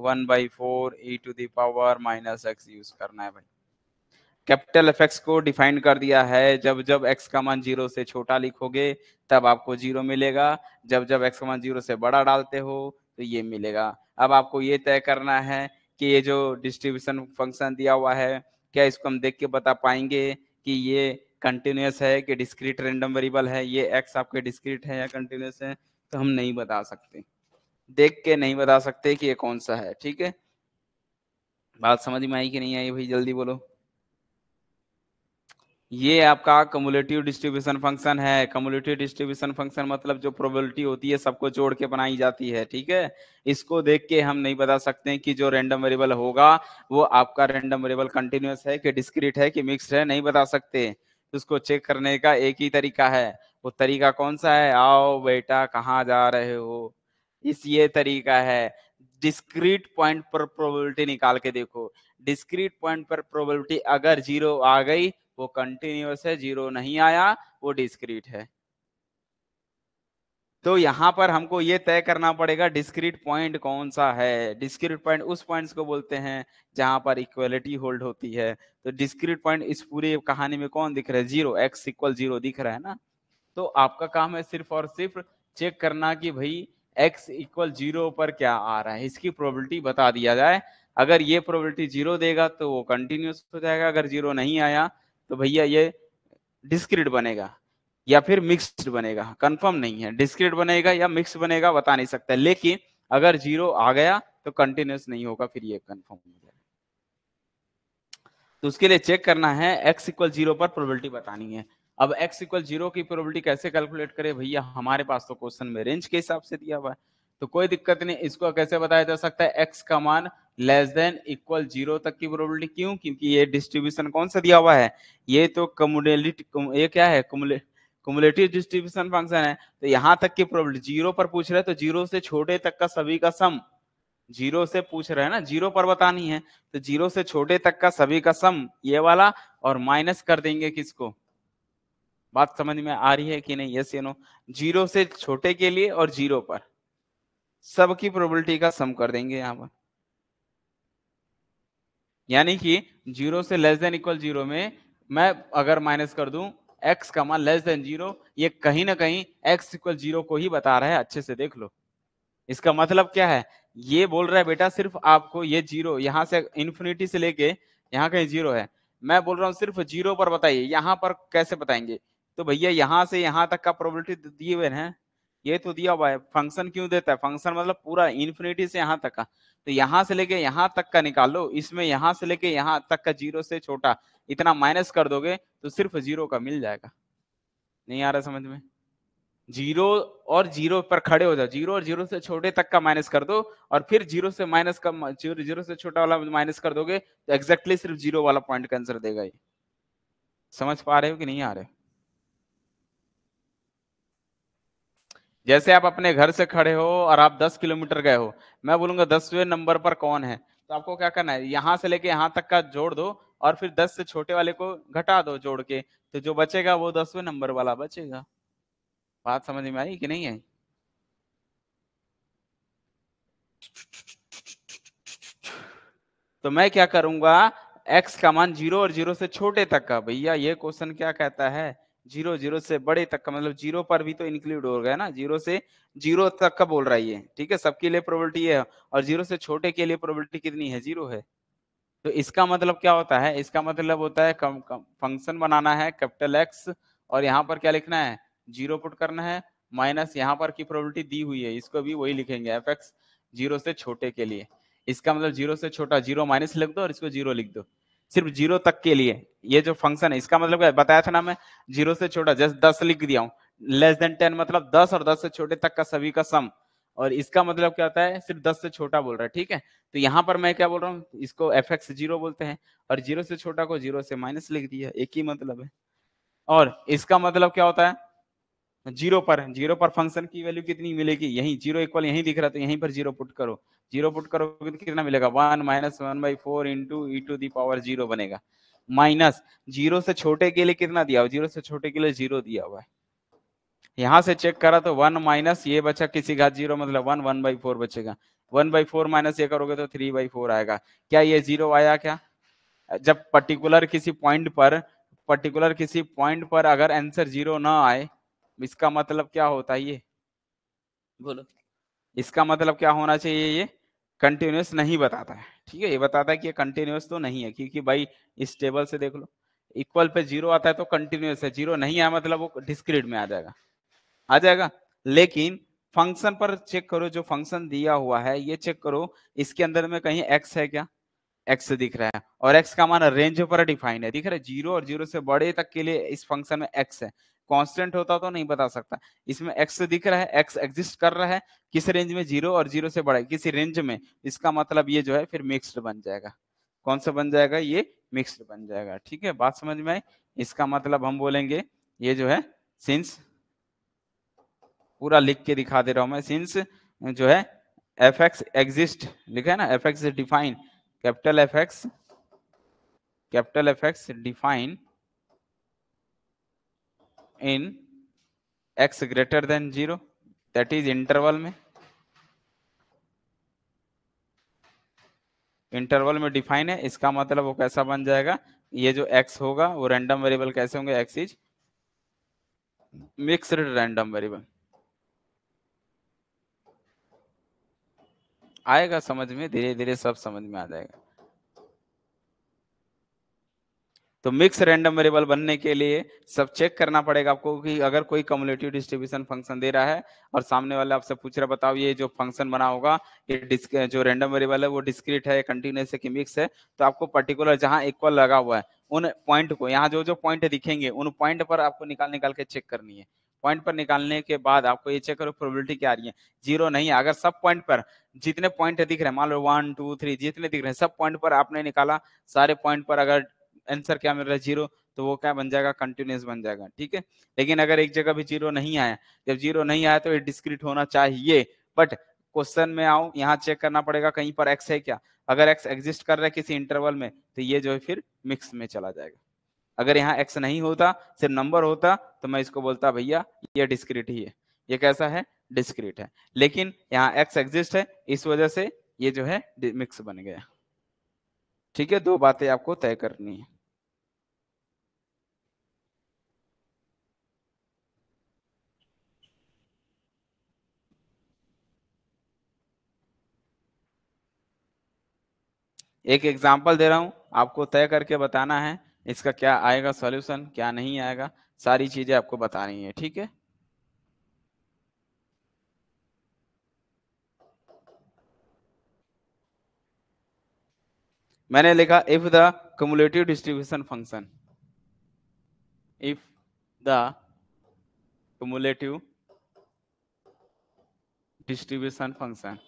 one by four e to the power minus x use करना है भाई कैपिटल एफ एक्स को डिफाइन कर दिया है जब जब एक्स का मान जीरो से छोटा लिखोगे तब आपको जीरो मिलेगा जब जब एक्स का मान जीरो से बड़ा डालते हो तो ये मिलेगा अब आपको ये तय करना है कि ये जो डिस्ट्रीब्यूशन फंक्शन दिया हुआ है क्या इसको हम देख के बता पाएंगे कि ये कंटिन्यूस है कि डिस्क्रीट रेंडम वेरिएबल है ये एक्स आपके डिस्क्रीट है या कंटिन्यूस है तो हम नहीं बता सकते देख के नहीं बता सकते कि ये कौन सा है ठीक है बात समझ में आई कि नहीं आई भाई जल्दी बोलो ये आपका कम्युलेटिव डिस्ट्रीब्यूशन फंक्शन है कम्युलेटिव डिस्ट्रीब्यूशन फंक्शन मतलब जो प्रोबेबिलिटी होती है सबको जोड़ के बनाई जाती है ठीक है इसको देख के हम नहीं बता सकते कि जो रैंडम वेरिएबल होगा वो आपका रैंडम वेरिएबल कंटिन्यूस है कि डिस्क्रीट है कि मिक्सड है नहीं बता सकते तो उसको चेक करने का एक ही तरीका है वो तरीका कौन सा है आओ बेटा कहाँ जा रहे हो इस ये तरीका है डिस्क्रीट पॉइंट पर प्रोबेबिलिटी निकाल के देखो डिस्क्रीट पॉइंट पर प्रोबेबिलिटी अगर जीरो आ गई वो कंटिन्यूस है जीरो नहीं आया वो डिस्क्रीट है तो यहां पर हमको ये तय करना पड़ेगा डिस्क्रीट पॉइंट कौन सा है डिस्क्रीट पॉइंट उस पॉइंट्स को बोलते हैं जहां पर इक्वलिटी होल्ड होती है तो डिस्क्रीट पॉइंट इस पूरी कहानी में कौन दिख रहा है जीरो एक्स इक्वल जीरो दिख रहा है ना तो आपका काम है सिर्फ और सिर्फ चेक करना कि भाई एक्स इक्वल जीरो पर क्या आ रहा है इसकी प्रोबेबिलिटी बता दिया जाए अगर ये प्रोबेबिलिटी जीरो देगा तो वो कंटिन्यूस हो जाएगा अगर जीरो नहीं आया तो भैया ये डिस्क्रिट बनेगा या फिर मिक्स्ड बनेगा कंफर्म नहीं है डिस्क्रिट बनेगा या मिक्स बनेगा बता नहीं सकता लेकिन अगर जीरो आ गया तो कंटिन्यूस नहीं होगा फिर ये कंफर्म हो जाएगा तो उसके लिए चेक करना है एक्स इक्वल जीरो पर प्रोबेबिलिटी बतानी है अब x इक्वल जीरो की प्रोबेबिलिटी कैसे कैलकुलेट करें भैया हमारे पास तो क्वेश्चन में रेंज के हिसाब से दिया हुआ है तो कोई दिक्कत नहीं इसको कैसे बताया जा सकता है x का मान लेस देन इक्वल जीरो तक की प्रोबेबिलिटी क्यों क्योंकि ये डिस्ट्रीब्यूशन कौन सा दिया हुआ है ये तो कमुलेट ये क्या है कमुले कुमुलेटिव डिस्ट्रीब्यूशन फंक्शन है तो यहाँ तक की प्रोबेबिलिटी जीरो पर पूछ रहे हैं तो जीरो से छोटे तक का सभी का सम जीरो से पूछ रहे हैं ना जीरो पर बतानी है तो जीरो से छोटे तक का सभी का सम ये वाला और माइनस कर देंगे किसको बात समझ में आ रही है कि नहीं यस नो जीरो से छोटे के लिए और जीरो पर सबकी प्रोबेबिलिटी का सम कर देंगे यहां पर यानी कि जीरो से लेस देन इक्वल जीरो में मैं अगर माइनस कर दूं एक्स का मान लेस देन जीरो ये कहीं ना कहीं एक्स इक्वल जीरो को ही बता रहा है अच्छे से देख लो इसका मतलब क्या है ये बोल रहा है बेटा सिर्फ आपको ये जीरो यहां से इन्फिनिटी से लेके यहाँ कहीं जीरो है मैं बोल रहा हूँ सिर्फ जीरो पर बताइए यहां पर कैसे बताएंगे तो भैया यहाँ से यहाँ तक का प्रोबेबिलिटी दिए हुए हैं ये तो दिया हुआ है फंक्शन क्यों देता है फंक्शन मतलब पूरा इन्फिनिटी से यहाँ तक का तो यहाँ से लेके यहाँ तक का निकालो इसमें यहाँ से लेके यहाँ तक का जीरो से छोटा इतना माइनस कर दोगे तो सिर्फ जीरो का मिल जाएगा नहीं आ रहा समझ में जीरो और जीरो पर खड़े हो जाओ जीरो और जीरो से छोटे तक का माइनस कर दो और फिर जीरो से माइनस का जीरो जीरो से छोटा वाला माइनस कर दोगे तो एग्जैक्टली सिर्फ जीरो वाला पॉइंट का आंसर देगा ये समझ पा रहे हो कि नहीं आ रहे जैसे आप अपने घर से खड़े हो और आप 10 किलोमीटर गए हो मैं बोलूंगा दसवें नंबर पर कौन है तो आपको क्या करना है यहां से लेके यहाँ तक का जोड़ दो और फिर दस से छोटे वाले को घटा दो जोड़ के तो जो बचेगा वो दसवें नंबर वाला बचेगा बात समझ में आई कि नहीं आई तो मैं क्या करूंगा x का मान जीरो और जीरो से छोटे तक का भैया ये क्वेश्चन क्या कहता है जीरो जीरो से बड़े तक का मतलब जीरो पर भी तो इंक्लूड हो गया ना जीरो से जीरो तक का बोल रहा है ये ठीक है सबके लिए प्रोबेबिलिटी है और जीरो से छोटे के लिए प्रोबेबिलिटी कितनी है जीरो है तो इसका मतलब क्या होता है इसका मतलब होता है कम कम फंक्शन बनाना है कैपिटल एक्स और यहाँ पर क्या लिखना है जीरो पुट करना है माइनस यहाँ पर की प्रोबेबिलिटी दी हुई है इसको भी वही लिखेंगे एफ एक्स जीरो से छोटे के लिए इसका मतलब जीरो से छोटा जीरो माइनस लिख दो और इसको जीरो लिख दो सिर्फ जीरो तक के लिए ये जो फंक्शन है इसका मतलब क्या बताया था ना मैं जीरो से छोटा जस्ट दस लिख दिया हूँ लेस देन टेन मतलब दस और दस से छोटे तक का सभी का सम और इसका मतलब क्या होता है सिर्फ दस से छोटा बोल रहा है ठीक है तो यहाँ पर मैं क्या बोल रहा हूँ इसको एफ एक्स जीरो बोलते हैं और जीरो से छोटा को जीरो से माइनस लिख दिया एक ही मतलब है और इसका मतलब क्या होता है जीरो पर जीरो पर फंक्शन की वैल्यू कितनी मिलेगी यही जीरो इक्वल यही दिख रहा है तो यहीं पर जीरो पुट करो जीरो पुट करोगे तो कितना मिलेगा one minus one by four into e to the power zero बनेगा माइनस जीरो से छोटे के लिए कितना दिया हुआ जीरो से छोटे के लिए जीरो दिया हुआ है यहां से चेक करा तो वन माइनस ये बचा किसी का जीरो मतलब वन वन बाई फोर बचेगा वन बाई फोर माइनस ये करोगे तो थ्री बाई फोर आएगा क्या ये जीरो आया क्या जब पर्टिकुलर किसी पॉइंट पर पर्टिकुलर किसी पॉइंट पर अगर आंसर जीरो ना आए इसका मतलब क्या होता है ये बोलो इसका मतलब क्या होना चाहिए ये कंटिन्यूस नहीं बताता है ठीक है ये बताता है कि कंटिन्यूस तो नहीं है क्योंकि भाई इस टेबल से देख लो इक्वल पे जीरो आता है तो कंटिन्यूस है जीरो नहीं आया मतलब वो डिस्क्रीट में आ जाएगा आ जाएगा लेकिन फंक्शन पर चेक करो जो फंक्शन दिया हुआ है ये चेक करो इसके अंदर में कहीं एक्स है क्या एक्स दिख रहा है और एक्स का मान रेंज पर डिफाइन है दिख रहा है जीरो और जीरो से बड़े तक के लिए इस फंक्शन में एक्स है कांस्टेंट होता तो नहीं बता सकता इसमें एक्स दिख रहा है एक्स एग्जिस्ट कर रहा है किस रेंज में जीरो और जीरो से बड़ा है किसी रेंज में इसका मतलब ये जो है फिर मिक्सड बन जाएगा कौन सा बन जाएगा ये मिक्सड बन जाएगा ठीक है बात समझ में आई इसका मतलब हम बोलेंगे ये जो है सिंस पूरा लिख के दिखा दे रहा हूं मैं सिंस जो है एफ एक्स एग्जिस्ट लिखा है ना f x define capital f x capital f x define in x greater than zero that is interval में इंटरवल में डिफाइन है इसका मतलब वो कैसा बन जाएगा ये जो x होगा वो रैंडम वेरिएबल कैसे होंगे x is mixed random variable आएगा समझ में धीरे धीरे सब समझ में आ जाएगा तो मिक्स रैंडम वेरिएबल बनने के लिए सब चेक करना पड़ेगा आपको कि अगर कोई कम्युनिटी डिस्ट्रीब्यूशन फंक्शन दे रहा है और सामने वाले आपसे पूछ रहा बताओ ये जो फंक्शन बना होगा ये जो रैंडम वेरिएबल है वो डिस्क्रीट है कंटिन्यूस है कि मिक्स है तो आपको पर्टिकुलर जहां इक्वल लगा हुआ है उन पॉइंट को यहाँ जो जो पॉइंट दिखेंगे उन पॉइंट पर आपको निकाल निकाल के चेक करनी है पॉइंट पर निकालने के बाद आपको ये चेक करो प्रोबेबिलिटी क्या आ रही है जीरो नहीं है अगर सब पॉइंट पर जितने पॉइंट दिख रहे हैं मान लो वन टू थ्री जितने दिख रहे हैं सब पॉइंट पर आपने निकाला सारे पॉइंट पर अगर आंसर क्या मिल रहा है जीरो तो वो क्या बन जाएगा कंटिन्यूस बन जाएगा ठीक है लेकिन अगर एक जगह भी जीरो नहीं आया जब जीरो नहीं आया तो ये डिस्क्रीट होना चाहिए बट क्वेश्चन में आऊ यहाँ चेक करना पड़ेगा कहीं पर एक्स है क्या अगर एक्स एग्जिस्ट कर रहा है किसी इंटरवल में तो ये जो है फिर मिक्स में चला जाएगा अगर यहाँ एक्स नहीं होता सिर्फ नंबर होता तो मैं इसको बोलता भैया ये डिस्क्रीट ही है ये कैसा है डिस्क्रीट है लेकिन यहाँ एक्स एग्जिस्ट है इस वजह से ये जो है मिक्स बन गया ठीक है दो बातें आपको तय करनी है एक एग्जाम्पल दे रहा हूँ आपको तय करके बताना है इसका क्या आएगा सॉल्यूशन क्या नहीं आएगा सारी चीजें आपको बतानी है ठीक है मैंने लिखा if the cumulative distribution function if the cumulative distribution function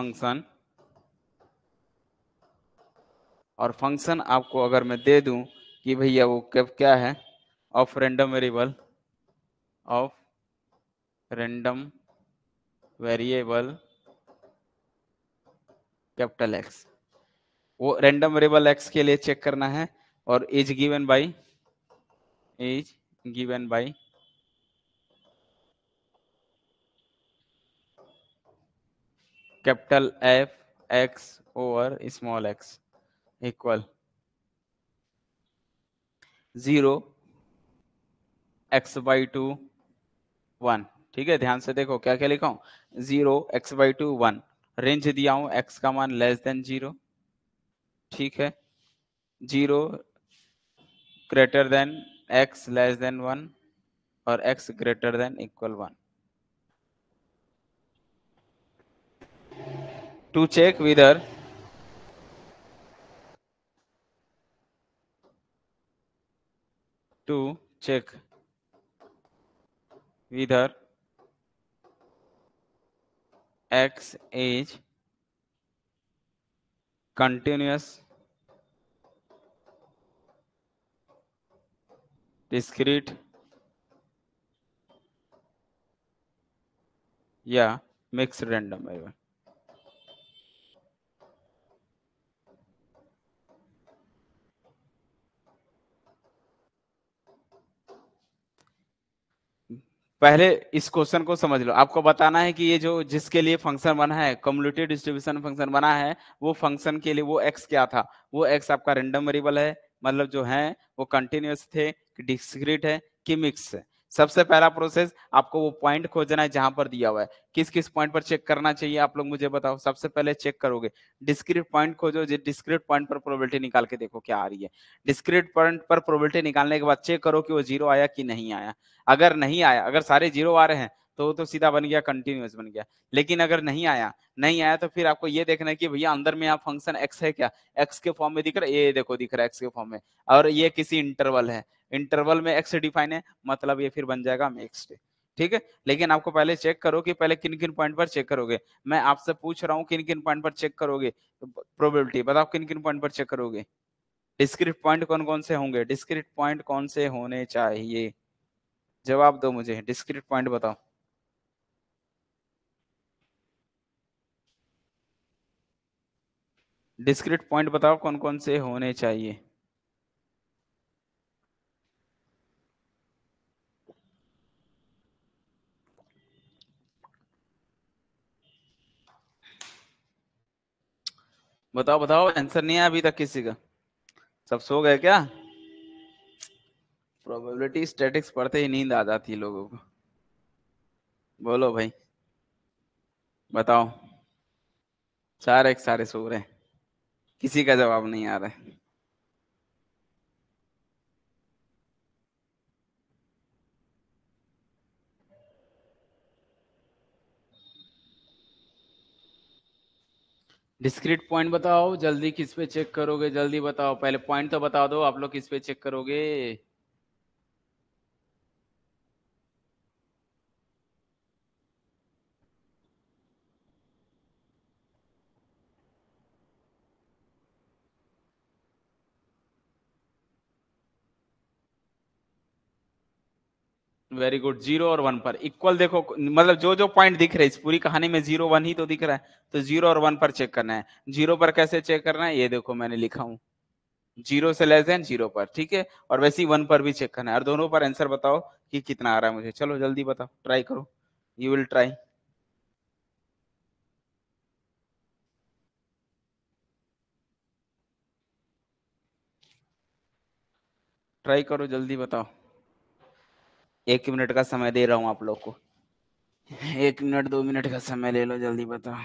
function और फंक्शन आपको अगर मैं दे दूं कि भैया वो कब क्या है of random variable of random variable capital x वो रेंडम वेरिएबल एक्स के लिए चेक करना है और is given by is given by capital f x over small x equal zero x by two one ठीक है ध्यान से देखो क्या क्या लिखा हूं zero x by two one range दिया हूं एक्स का मान लेस देन जीरो ठीक है zero greater than x less than one और x greater than equal one to check whether to check whether x is continuous discrete या mix random error पहले इस क्वेश्चन को समझ लो आपको बताना है कि ये जो जिसके लिए फंक्शन बना है कम्युनिटी डिस्ट्रीब्यूशन फंक्शन बना है वो फंक्शन के लिए वो एक्स क्या था वो एक्स आपका रेंडम वेरिएबल है मतलब जो है वो कंटिन्यूस थे कि डिस्क्रीट है कि मिक्स है सबसे पहला प्रोसेस आपको वो पॉइंट खोजना है जहां पर दिया हुआ है किस किस पॉइंट पर चेक करना चाहिए आप लोग मुझे बताओ सबसे पहले चेक करोगे डिस्क्रीट पॉइंट खोजो जो डिस्क्रीट पॉइंट पर प्रोबेबिलिटी निकाल के देखो क्या आ रही है डिस्क्रीट पॉइंट पर प्रोबेबिलिटी निकालने के बाद चेक करो कि वो जीरो आया कि नहीं आया अगर नहीं आया अगर सारे जीरो आ रहे हैं तो वो तो सीधा बन गया कंटिन्यूस बन गया लेकिन अगर नहीं आया नहीं आया तो फिर आपको ये देखना है कि भैया अंदर में यहाँ फंक्शन एक्स है क्या एक्स के फॉर्म में दिख रहा है ये देखो दिख रहा है एक्स के फॉर्म में और ये किसी इंटरवल है इंटरवल में एक्स डिफाइन है मतलब ये फिर बन जाएगा मिक्सड ठीक है लेकिन आपको पहले चेक करो कि पहले किन किन पॉइंट पर चेक करोगे मैं आपसे पूछ रहा हूँ किन किन पॉइंट पर चेक करोगे प्रोबेबिलिटी बताओ किन किन पॉइंट पर चेक करोगे डिस्क्रिट पॉइंट कौन कौन से होंगे डिस्क्रिट पॉइंट कौन से होने चाहिए जवाब दो मुझे डिस्क्रिट पॉइंट बताओ डिस्क्रिट पॉइंट बताओ कौन कौन से होने चाहिए बताओ बताओ आंसर नहीं है अभी तक किसी का सब सो गए क्या प्रोबेबिलिटी स्टैटिक्स पढ़ते ही नींद आ जाती है लोगों को बोलो भाई बताओ सारे सारे सो रहे हैं किसी का जवाब नहीं आ रहा है डिस्क्रीट पॉइंट बताओ जल्दी किस पे चेक करोगे जल्दी बताओ पहले पॉइंट तो बता दो आप लोग किस पे चेक करोगे वेरी गुड जीरो और वन पर इक्वल देखो मतलब जो जो पॉइंट दिख रहे इस पूरी कहानी में जीरो वन ही तो दिख रहा है तो जीरो और वन पर चेक करना है जीरो पर कैसे चेक करना है ये देखो मैंने लिखा हूं जीरो से लेस देन जीरो पर ठीक है और वैसे ही वन पर भी चेक करना है और दोनों पर आंसर बताओ कि कितना आ रहा है मुझे चलो जल्दी बताओ ट्राई करो यू विल ट्राई ट्राई करो जल्दी बताओ एक मिनट का समय दे रहा हूँ आप लोग को एक मिनट दो मिनट का समय ले लो जल्दी बताओ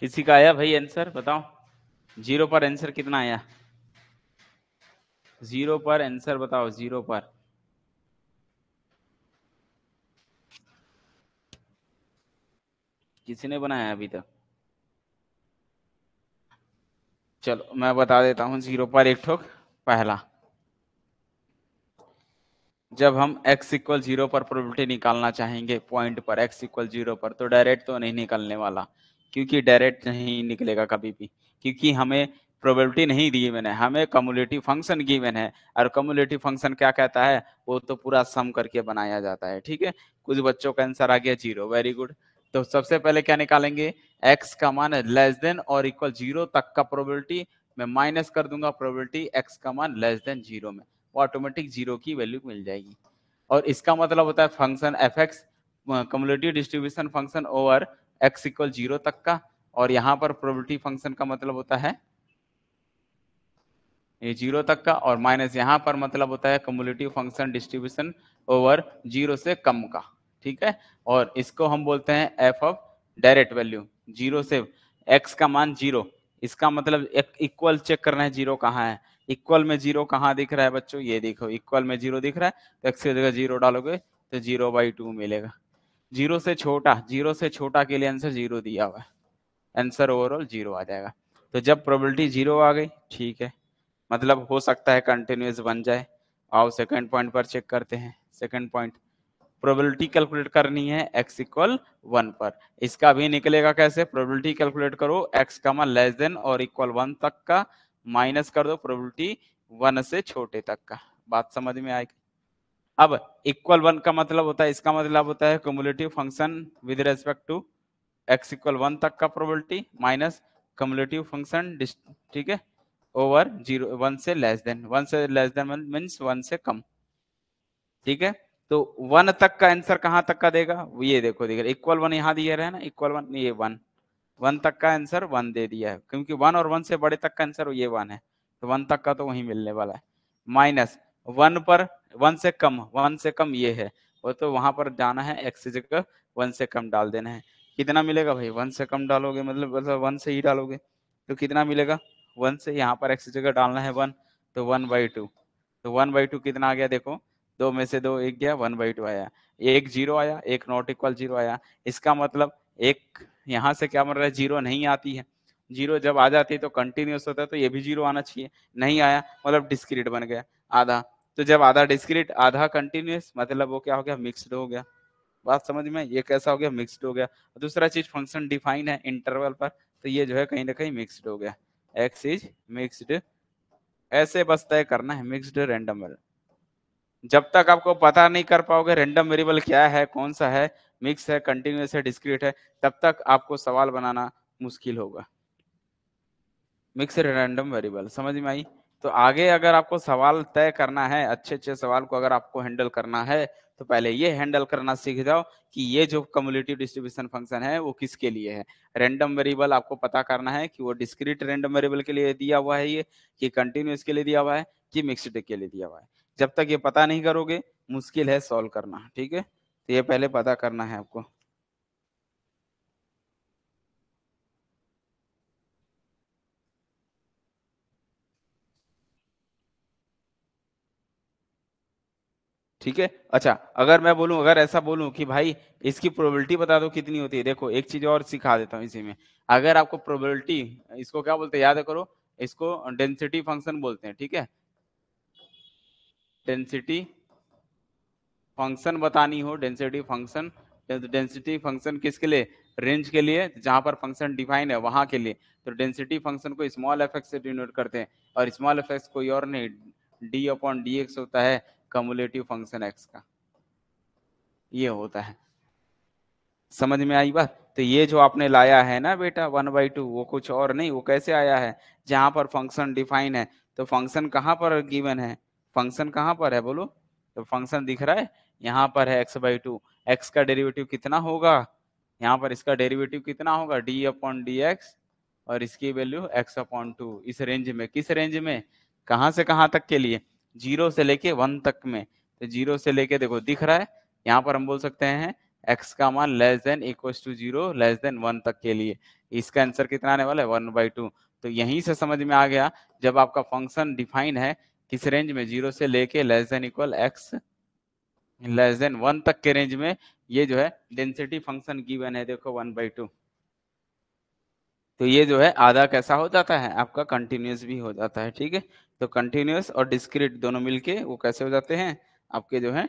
किसी का आया भाई आंसर बताओ जीरो पर आंसर कितना आया जीरो पर आंसर बताओ जीरो पर किसी ने बनाया अभी तक चलो मैं बता देता हूं जीरो पर एक ठोक पहला जब हम x इक्वल जीरो पर प्रोबेबिलिटी निकालना चाहेंगे पॉइंट पर x इक्वल जीरो पर तो डायरेक्ट तो नहीं निकलने वाला क्योंकि डायरेक्ट नहीं निकलेगा कभी भी क्योंकि हमें प्रोबेबिलिटी नहीं दी मैंने हमें कम्युलेटिव फंक्शन गिवन है और कम्युलेटिव फंक्शन क्या कहता है वो तो पूरा सम करके बनाया जाता है ठीक है कुछ बच्चों का आंसर आ गया जीरो वेरी गुड तो सबसे पहले क्या निकालेंगे एक्स का मान लेस देन और इक्वल जीरो तक का प्रोबेबिलिटी मैं माइनस कर दूंगा प्रोबेबिलिटी एक्स का मान लेस देन जीरो में वो ऑटोमेटिक जीरो की वैल्यू मिल जाएगी और इसका मतलब होता है function f x community distribution function over x equal zero तक का और यहां पर प्रोबेबिलिटी फंक्शन का मतलब होता है ये जीरो तक का और माइनस यहां पर मतलब होता है cumulative function distribution over zero से कम का ठीक है और इसको हम बोलते हैं F of direct value zero से एक्स का मान जीरो इसका मतलब इक्वल चेक करना है जीरो कहाँ है इक्वल में जीरो कहाँ दिख रहा है बच्चों ये देखो इक्वल में जीरो दिख रहा है तो एक्स की जगह जीरो डालोगे तो जीरो बाई टू मिलेगा जीरो से छोटा जीरो से छोटा के लिए आंसर जीरो दिया हुआ है आंसर ओवरऑल जीरो आ जाएगा तो जब प्रोबेबिलिटी जीरो आ गई ठीक है मतलब हो सकता है कंटिन्यूस बन जाए आओ सेकंड पॉइंट पर चेक करते हैं सेकंड पॉइंट प्रोबेबिलिटी कैलकुलेट करनी है एक्स इक्वल वन पर इसका भी निकलेगा कैसे प्रोबेबिलिटी कैलकुलेट करो एक्स का मन लेस देन और इक्वल वन तक का माइनस कर दो प्रोबेबिलिटी वन से छोटे तक का बात समझ में आएगी अब इक्वल वन का मतलब होता है इसका मतलब होता है cumulative function with respect to x equal one तक का प्रोबेबिलिटी माइनस कम्युलेटिव फंक्शन ठीक है ओवर जीरो वन से लेस देन वन से लेस देन मीन्स वन से कम ठीक है तो वन तक का आंसर कहाँ तक का देगा ये देखो देखिए इक्वल वन यहाँ दिया रहे ना इक्वल वन ये वन वन तक का आंसर वन दे दिया है क्योंकि वन और वन से बड़े तक का आंसर ये वन है तो वन तक का तो वही मिलने वाला है माइनस वन पर वन से कम वन से कम ये है वो तो वहां पर जाना है एक्स जगह वन से कम डाल देना है कितना मिलेगा भाई वन से कम डालोगे मतलब मतलब वन से ही डालोगे तो कितना मिलेगा वन से यहाँ पर एक्स जगह डालना है वन तो वन बाई टू तो वन बाई टू कितना आ गया देखो दो में से दो एक गया वन बाई टू आया एक जीरो आया एक नॉट इक्वल जीरो आया इसका मतलब एक यहाँ से क्या मतलब जीरो नहीं आती है जीरो जब आ जाती है तो कंटिन्यूस होता है तो ये भी जीरो आना चाहिए नहीं आया मतलब डिस्क्रीट बन गया आधा तो जब आधा डिस्क्रीट आधा कंटिन्यूस मतलब वो क्या हो गया मिक्सड हो गया बात समझ में ये कैसा हो गया मिक्सड हो गया दूसरा चीज फंक्शन डिफाइन है इंटरवल पर तो ये जो है कहीं ना कहीं मिक्सड हो गया एक्स इज मिक्सड ऐसे बस तय करना है मिक्सड रेंडम वेरिएबल जब तक आपको पता नहीं कर पाओगे रेंडम वेरिएबल क्या है कौन सा है मिक्स है कंटिन्यूस है डिस्क्रीट है तब तक आपको सवाल बनाना मुश्किल होगा मिक्स रेंडम वेरिएबल समझ में आई तो आगे अगर आपको सवाल तय करना है अच्छे अच्छे सवाल को अगर आपको हैंडल करना है तो पहले ये हैंडल करना सीख जाओ कि ये जो कम्युनिटी डिस्ट्रीब्यूशन फंक्शन है वो किसके लिए है रैंडम वेरिएबल आपको पता करना है कि वो डिस्क्रीट रैंडम वेरिएबल के लिए दिया हुआ है ये कि कंटिन्यूस के लिए दिया हुआ है कि मिक्सड के लिए दिया हुआ है जब तक ये पता नहीं करोगे मुश्किल है सॉल्व करना ठीक है तो ये पहले पता करना है आपको ठीक है अच्छा अगर मैं बोलूं अगर ऐसा बोलूं कि भाई इसकी प्रोबेबिलिटी बता दो कितनी होती है देखो एक चीज और सिखा देता हूं इसी में अगर आपको प्रोबेबिलिटी इसको क्या बोलते हैं याद करो इसको डेंसिटी फंक्शन बोलते हैं ठीक है डेंसिटी फंक्शन बतानी हो डेंसिटी फंक्शन डेंसिटी फंक्शन किसके लिए रेंज के लिए जहां पर फंक्शन डिफाइन है वहां के लिए तो डेंसिटी फंक्शन को स्मॉल इफेक्ट से डिनोट करते हैं और स्मॉल इफेक्ट कोई और नहीं डी अपॉन डी एक्स होता है कमुलेटिव फंक्शन एक्स का ये होता है समझ में आई बात तो ये जो आपने लाया है ना बेटा वन बाई टू वो कुछ और नहीं वो कैसे आया है जहां पर फंक्शन डिफाइन है तो फंक्शन कहाँ पर गिवन है फंक्शन कहाँ पर है बोलो तो फंक्शन दिख रहा है यहाँ पर है एक्स बाई टू एक्स का डेरिवेटिव कितना होगा यहाँ पर इसका डेरिवेटिव कितना होगा डी अपॉन डी एक्स और इसकी वैल्यू एक्स अपॉन टू इस रेंज में किस रेंज में कहाँ से कहाँ तक के लिए जीरो से लेके वन तक में तो जीरो से लेके देखो दिख रहा है यहाँ पर हम बोल सकते हैं एक्स का मान less than equal to zero less than one तक के लिए इसका आंसर कितना आने वाला है वन बाई टू तो यहीं से समझ में आ गया जब आपका फंक्शन डिफाइन है किस रेंज में जीरो से लेके less than equal x less than one तक के रेंज में ये जो है डेंसिटी फंक्शन गिवन है देखो वन बाई टू तो ये जो है आधा कैसा हो जाता है आपका कंटिन्यूस भी हो जाता है ठीक है तो कंटिन्यूस और डिस्क्रीट दोनों मिलके वो कैसे हो जाते हैं आपके जो है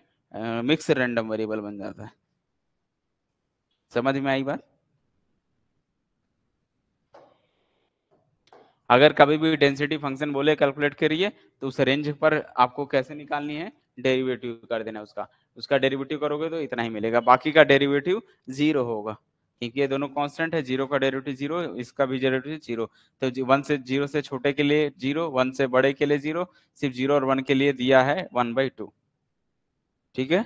मिक्स रैंडम वेरिएबल बन जाता है समझ में आई बात अगर कभी भी डेंसिटी फंक्शन बोले कैलकुलेट करिए तो उस रेंज पर आपको कैसे निकालनी है डेरिवेटिव कर देना उसका उसका डेरिवेटिव करोगे तो इतना ही मिलेगा बाकी का डेरिवेटिव जीरो होगा क्योंकि ये दोनों कांस्टेंट है जीरो का डेरिवेटिव जीरो इसका भी डेरिवेटिव जीरो तो वन से जीरो से छोटे के लिए जीरो वन से बड़े के लिए जीरो सिर्फ जीरो और वन के लिए दिया है वन बाई टू ठीक है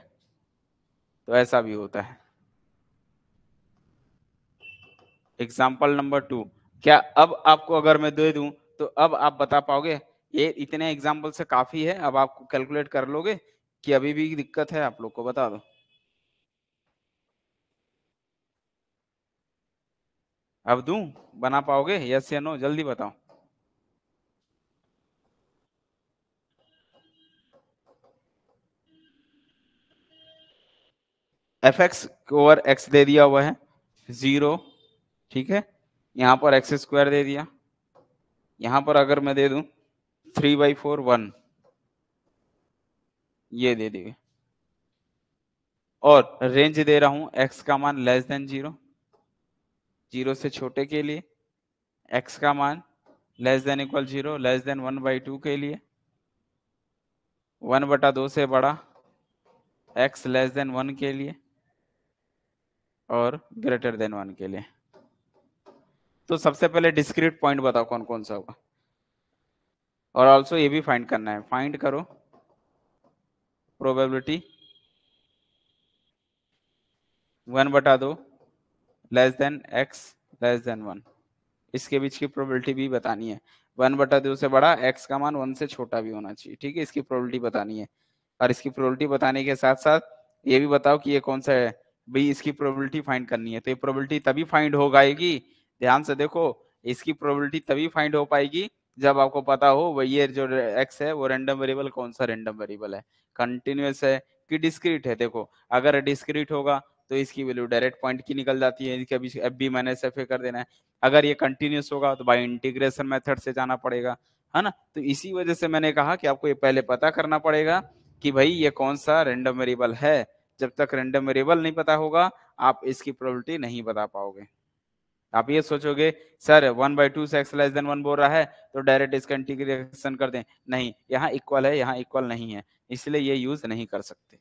तो ऐसा भी होता है एग्जाम्पल नंबर टू क्या अब आपको अगर मैं दे दूं तो अब आप बता पाओगे ये इतने एग्जाम्पल से काफी है अब आप कैलकुलेट कर लोगे कि अभी भी दिक्कत है आप लोग को बता दो अब दू बना पाओगे यस या नो जल्दी बताओ एफ एक्स ओवर एक्स दे दिया हुआ है जीरो ठीक है यहां पर एक्स स्क्वायर दे दिया यहां पर अगर मैं दे दू थ्री बाई फोर वन ये दे दिए और रेंज दे रहा हूं एक्स का मान लेस देन जीरो जीरो से छोटे के लिए एक्स का मान less than equal zero less than one by two के लिए वन बटा दो से बड़ा एक्स लेस देन वन के लिए और ग्रेटर देन वन के लिए तो सबसे पहले डिस्क्रीट पॉइंट बताओ कौन कौन सा होगा और ऑल्सो ये भी फाइंड करना है फाइंड करो प्रोबेबिलिटी वन बटा दो less than x less than one इसके बीच की प्रोबेबिलिटी भी बतानी है वन बटा दो से बड़ा एक्स का मान वन से छोटा भी होना चाहिए ठीक है इसकी प्रोबेबिलिटी बतानी है और इसकी प्रोबेबिलिटी बताने के साथ साथ ये भी बताओ कि ये कौन सा है भाई इसकी प्रोबेबिलिटी फाइंड करनी है तो ये प्रोबेबिलिटी तभी फाइंड हो गएगी ध्यान से देखो इसकी प्रोबेबिलिटी तभी फाइंड हो पाएगी जब आपको पता हो वही ये जो एक्स है वो रेंडम वेरिएबल कौन सा रेंडम वेरिएबल है कंटिन्यूस है कि डिस्क्रीट है देखो अगर डिस्क्रीट होगा तो इसकी वैल्यू डायरेक्ट पॉइंट की निकल जाती है इसके अभी f b minus F a कर देना है अगर ये कंटिन्यूस होगा तो बाई इंटीग्रेशन मेथड से जाना पड़ेगा है ना तो इसी वजह से मैंने कहा कि आपको ये पहले पता करना पड़ेगा कि भाई ये कौन सा रेंडम वेरिएबल है जब तक रेंडम वेरिएबल नहीं पता होगा आप इसकी प्रोबेबिलिटी नहीं बता पाओगे आप ये सोचोगे सर वन बाई टू से एक्सलाइज लेस देन वन बोल रहा है तो डायरेक्ट इसका इंटीग्रेशन कर दें नहीं यहाँ इक्वल है यहाँ इक्वल नहीं है इसलिए ये यूज नहीं कर सकते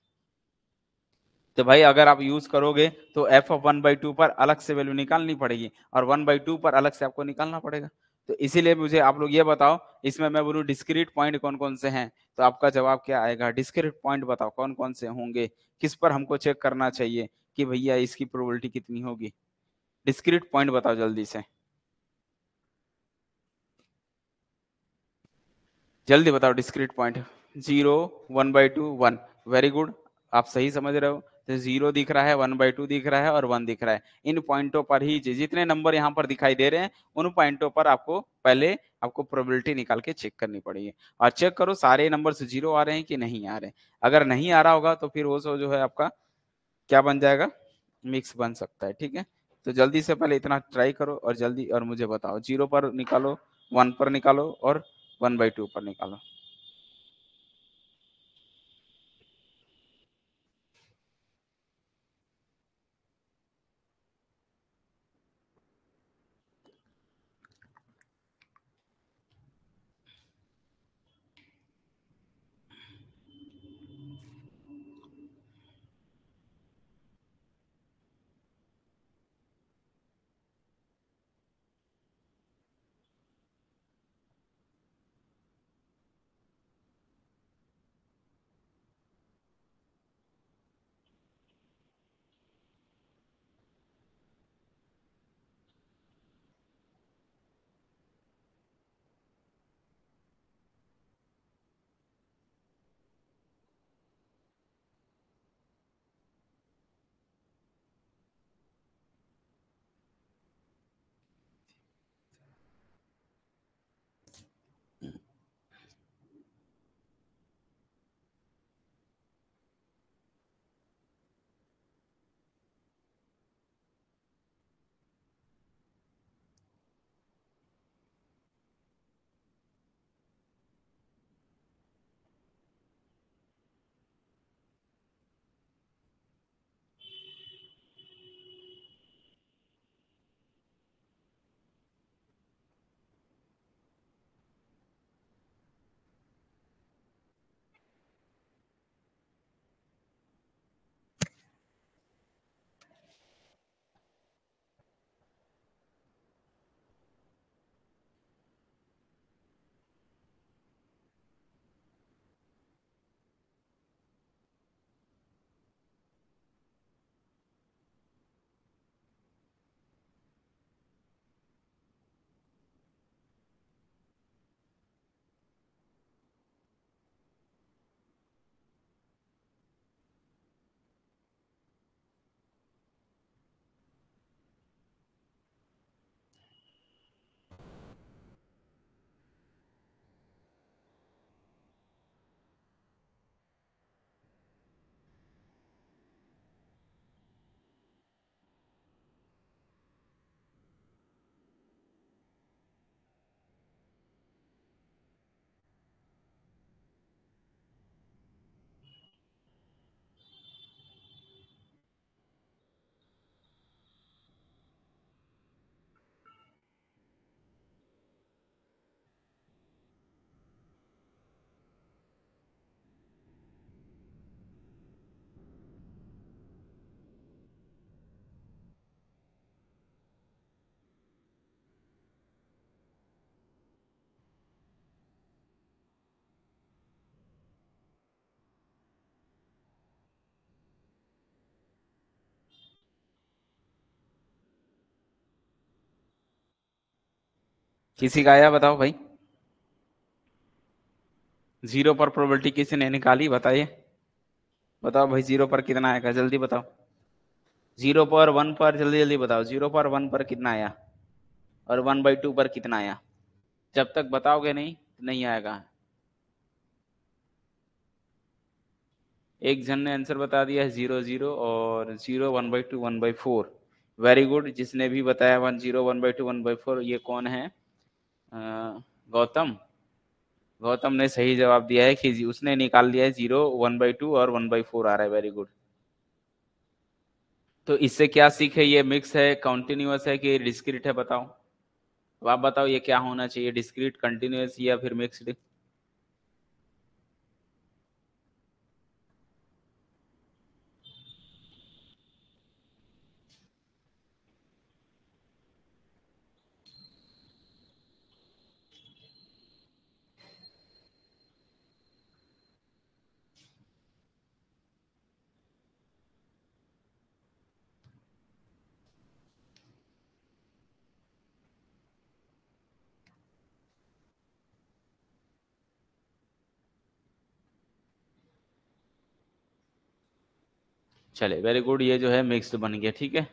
तो भाई अगर आप यूज करोगे तो F of one by two पर अलग से वैल्यू निकालनी पड़ेगी और वन बाई टू पर अलग से आपको निकालना पड़ेगा तो इसीलिए मुझे आप लोग ये बताओ इसमें मैं बोलूँ डिस्क्रीट पॉइंट कौन कौन से हैं तो आपका जवाब क्या आएगा डिस्क्रीट पॉइंट बताओ कौन कौन से होंगे किस पर हमको चेक करना चाहिए कि भैया इसकी प्रोबेबिलिटी कितनी होगी डिस्क्रीट पॉइंट बताओ जल्दी से जल्दी बताओ discrete point zero one by two one very good आप सही समझ रहे हो तो जीरो दिख रहा है वन बाई टू दिख रहा है और वन दिख रहा है इन पॉइंटों पर ही जितने नंबर यहाँ पर दिखाई दे रहे हैं उन पॉइंटों पर आपको पहले आपको प्रोबेबिलिटी निकाल के चेक करनी पड़ेगी और चेक करो सारे नंबर जीरो आ रहे हैं कि नहीं आ रहे अगर नहीं आ रहा होगा तो फिर वो जो है आपका क्या बन जाएगा मिक्स बन सकता है ठीक है तो जल्दी से पहले इतना ट्राई करो और जल्दी और मुझे बताओ जीरो पर निकालो वन पर निकालो और वन बाई टू पर निकालो किसी का आया बताओ भाई जीरो पर प्रोबेबिलिटी किसी ने निकाली बताइए बताओ भाई जीरो पर कितना आएगा जल्दी बताओ जीरो पर वन पर जल्दी जल्दी बताओ जीरो पर वन पर कितना आया और वन बाई टू पर कितना आया जब तक बताओगे नहीं नहीं आएगा एक जन ने आंसर बता दिया है जीरो जीरो और zero one by two one by four very good जिसने भी बताया one zero one by two one by four ये कौन है गौतम गौतम ने सही जवाब दिया है कि उसने निकाल दिया है जीरो वन बाई टू और वन बाई फोर आ रहा है वेरी गुड तो इससे क्या सीख है ये मिक्स है कॉन्टिन्यूस है कि डिस्क्रीट है बताओ अब आप बताओ ये क्या होना चाहिए डिस्क्रीट कंटिन्यूस या फिर मिक्सड चले वेरी गुड ये जो है मिक्स्ड बन गया ठीक है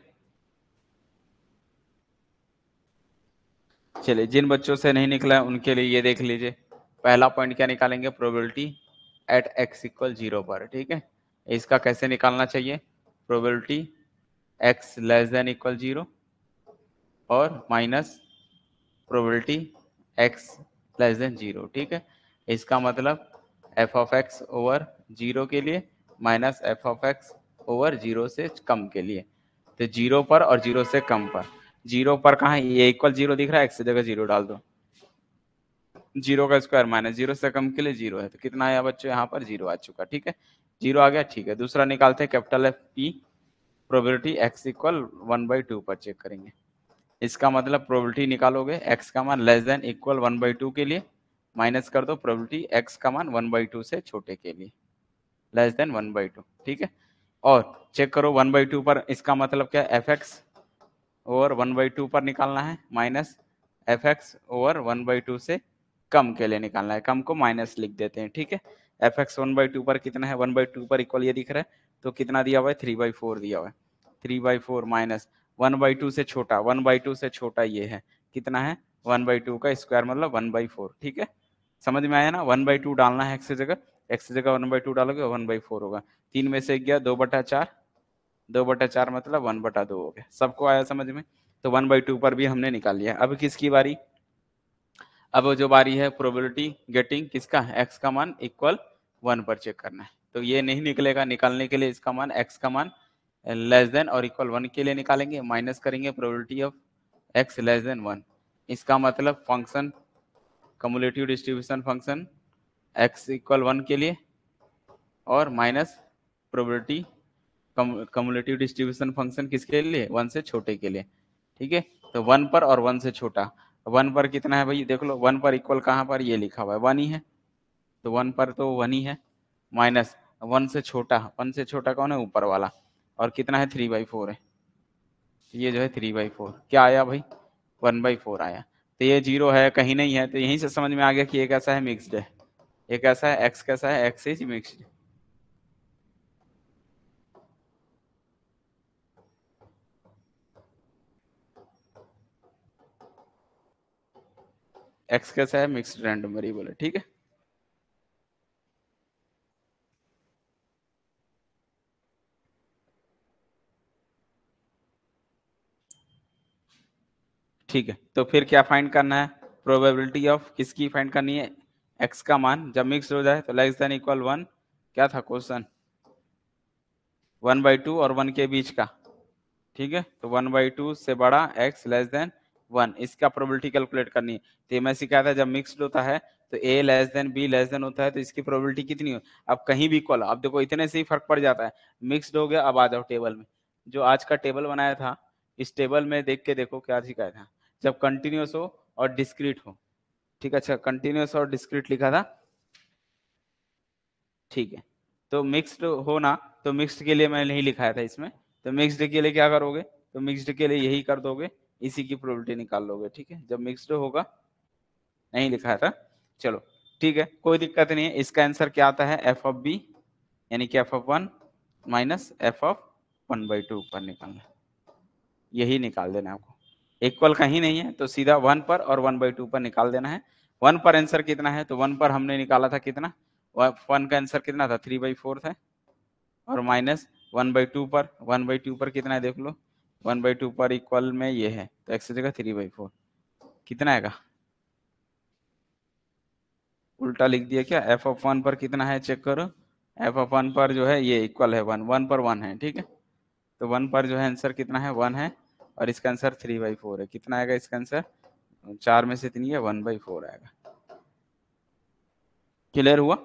चलिए जिन बच्चों से नहीं निकला है उनके लिए ये देख लीजिए पहला पॉइंट क्या निकालेंगे probability at x equal zero पर ठीक है इसका कैसे निकालना चाहिए probability x less than equal zero और minus probability x less than zero ठीक है इसका मतलब f of x over zero के लिए minus F of x over zero से कम के लिए तो जीरो पर और जीरो से कम पर जीरो पर कहा ये इक्वल जीरो दिख रहा है एक्स जगह जीरो डाल दो जीरो का स्क्वायर माइनस जीरो से कम के लिए जीरो है तो कितना आया बच्चों यहाँ पर जीरो आ चुका ठीक है जीरो आ गया ठीक है दूसरा निकालते हैं capital F P probability X equal one by two पर चेक करेंगे इसका मतलब प्रोबेबिलिटी निकालोगे एक्स का मान less than equal one by two के लिए माइनस कर दो प्रोबेबिलिटी एक्स का मान वन बाई टू से छोटे के लिए less than one by two ठीक है और चेक करो वन बाई टू पर इसका मतलब क्या F x over one by two पर निकालना है minus F x over one by two से कम के लिए निकालना है कम को माइनस लिख देते हैं ठीक है F x one by two पर कितना है वन बाई टू पर इक्वल ये दिख रहा है तो कितना दिया हुआ है थ्री बाई फोर दिया हुआ है three by four minus one by two से छोटा वन बाई टू से छोटा ये है कितना है वन बाई टू का स्क्वायर मतलब वन बाई फोर ठीक है समझ में आया ना वन बाई टू डालना है एक्स जगह एक्स जगह वन बाई टू डालोगे वन बाई फोर होगा तीन में से एक गया दो बटा चार दो बटा चार मतलब वन बटा दो हो गया सबको आया समझ में तो वन बाई टू पर भी हमने निकाल लिया अब किसकी बारी अब जो बारी है प्रोबेबिलिटी गेटिंग किसका एक्स का मान इक्वल वन पर चेक करना है तो ये नहीं निकलेगा निकालने के लिए इसका मान एक्स का मान लेस देन और इक्वल वन के लिए निकालेंगे माइनस करेंगे probability of X less than one इसका मतलब function cumulative distribution function X equal one के लिए और minus probability cumulative distribution function किसके लिए वन से छोटे के लिए ठीक है तो वन पर और वन से छोटा वन पर कितना है भाई देख लो वन पर इक्वल कहाँ पर ये लिखा हुआ है वन ही है तो वन पर तो वन ही है माइनस वन से छोटा वन से छोटा कौन है ऊपर वाला और कितना है थ्री बाई फोर है ये जो है थ्री बाई फोर क्या आया भाई वन बाई फोर आया तो ये जीरो है कहीं नहीं है तो यहीं से समझ में आ गया कि ये कैसा है मिक्सड है ये कैसा है एक्स कैसा है एक्स इज मिक्सड एक्स कैसा है मिक्सड रैंडम वेरिएबल है ठीक है ठीक है तो फिर क्या फाइंड करना है प्रोबेबिलिटी ऑफ किसकी फाइंड करनी है एक्स का मान जब मिक्स हो जाए तो लेस देन इक्वल वन क्या था क्वेश्चन वन बाई टू और वन के बीच का ठीक है तो वन बाई टू से बड़ा एक्स लेस देन वन इसका प्रोबेबिलिटी कैलकुलेट करनी है तो मैं सिखाया था जब मिक्सड होता है तो A less than B less than होता है तो इसकी प्रोबेबिलिटी कितनी हो अब कहीं भी इक्वल अब देखो इतने से ही फर्क पड़ जाता है मिक्सड हो गया अब आ जाओ टेबल में जो आज का टेबल बनाया था इस टेबल में देख के देखो क्या सिखाया था जब कंटिन्यूस हो और डिस्क्रीट हो ठीक है अच्छा कंटिन्यूस और डिस्क्रीट लिखा था ठीक है तो मिक्स्ड होना तो मिक्स्ड के लिए मैंने नहीं लिखाया था इसमें तो मिक्स्ड के लिए क्या करोगे तो मिक्स्ड के लिए यही कर दोगे इसी की प्रोबेबिलिटी निकाल लोगे ठीक है जब मिक्सड होगा नहीं लिखाया था चलो ठीक है कोई दिक्कत नहीं है इसका आंसर क्या आता है एफ ऑफ बी यानी कि F of one minus F of one by two ऊपर निकालना यही निकाल देना आपको इक्वल कहीं नहीं है तो सीधा वन पर और वन बाई टू पर निकाल देना है वन पर आंसर कितना है तो वन पर हमने निकाला था कितना वन का आंसर कितना था थ्री बाई फोर था और माइनस वन बाई टू पर वन बाई टू पर कितना है देख लो वन बाई टू पर इक्वल में ये है तो एक्स जगह थ्री बाई फोर कितना आएगा उल्टा लिख दिया क्या एफ ऑफ वन पर कितना है चेक करो एफ ऑफ वन पर जो है ये इक्वल है वन वन पर वन है ठीक है तो वन पर जो है आंसर कितना है वन है और इसका आंसर थ्री बाई फोर है कितना आएगा इसका आंसर चार में से इतनी है वन बाई फोर आएगा क्लियर हुआ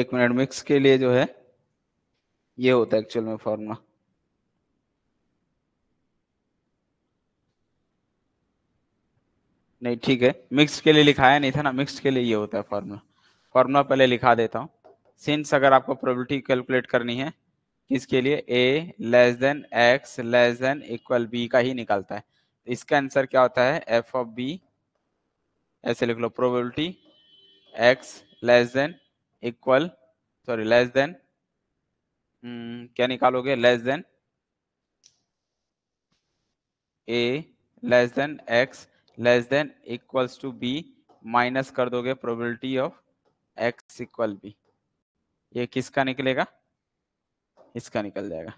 एक मिनट मिक्स के लिए जो है ये होता है एक्चुअल में फॉर्मूला नहीं ठीक है मिक्स के लिए लिखाया नहीं था ना मिक्स के लिए ये होता है फॉर्मूला फॉर्मूला पहले लिखा देता हूँ सिंस अगर आपको प्रोबेबिलिटी कैलकुलेट करनी है किसके लिए A less than x less than equal B का ही निकालता है इसका आंसर क्या होता है एफ ऑफ बी ऐसे लिख लो probability x less than equal sorry less than क्या निकालोगे less than A less than x less than equals to B minus कर दोगे probability of x equal B ये किसका निकलेगा इसका निकल जाएगा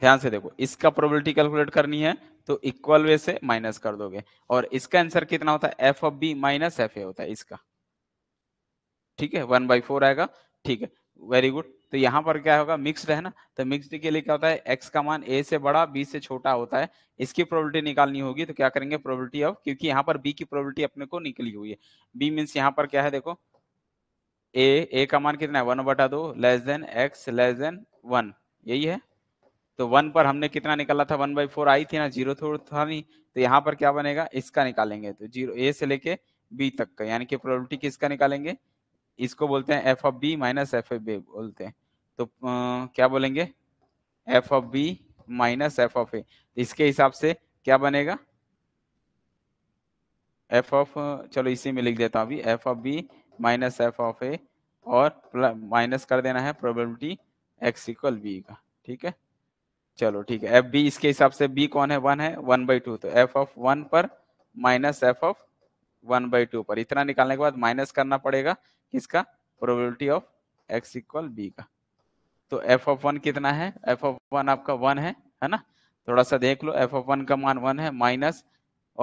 ध्यान से देखो इसका प्रोबेबिलिटी कैलकुलेट करनी है तो इक्वल वे से माइनस कर दोगे और इसका आंसर कितना होता है F of B minus F A होता है इसका ठीक है वन बाई फोर आएगा ठीक है वेरी गुड तो यहाँ पर क्या होगा मिक्सड है ना तो मिक्सड के लिए क्या होता है एक्स का मान ए से बड़ा बी से छोटा होता है इसकी प्रोबेबिलिटी निकालनी होगी तो क्या करेंगे प्रोबेबिलिटी ऑफ क्योंकि यहाँ पर बी की प्रोबेबिलिटी अपने को निकली हुई है बी मीन्स यहाँ पर क्या है देखो ए ए का मान कितना है वन बटा दो less than x less than one यही है तो वन पर हमने कितना निकाला था वन बाई फोर आई थी ना जीरो तो थोड़ा था नहीं तो यहाँ पर क्या बनेगा इसका निकालेंगे तो जीरो ए से लेके बी तक का यानी कि प्रोबेबिलिटी किसका निकालेंगे इसको बोलते हैं F of B minus F of B बोलते हैं तो आ, क्या बोलेंगे F of B minus F of A इसके हिसाब से क्या बनेगा एफ ऑफ चलो इसी में लिख देता हूँ अभी F of B minus F of A और माइनस कर देना है प्रोबेबिलिटी एक्स इक्वल बी का ठीक है चलो ठीक है एफ बी इसके हिसाब से बी कौन है वन है वन बाई टू तो एफ ऑफ वन पर minus F of one by two पर इतना निकालने के बाद माइनस करना पड़ेगा किसका probability of x equal B का तो एफ ऑफ वन कितना है एफ ऑफ वन आपका वन है है ना थोड़ा सा देख लो एफ ऑफ वन का मान वन है माइनस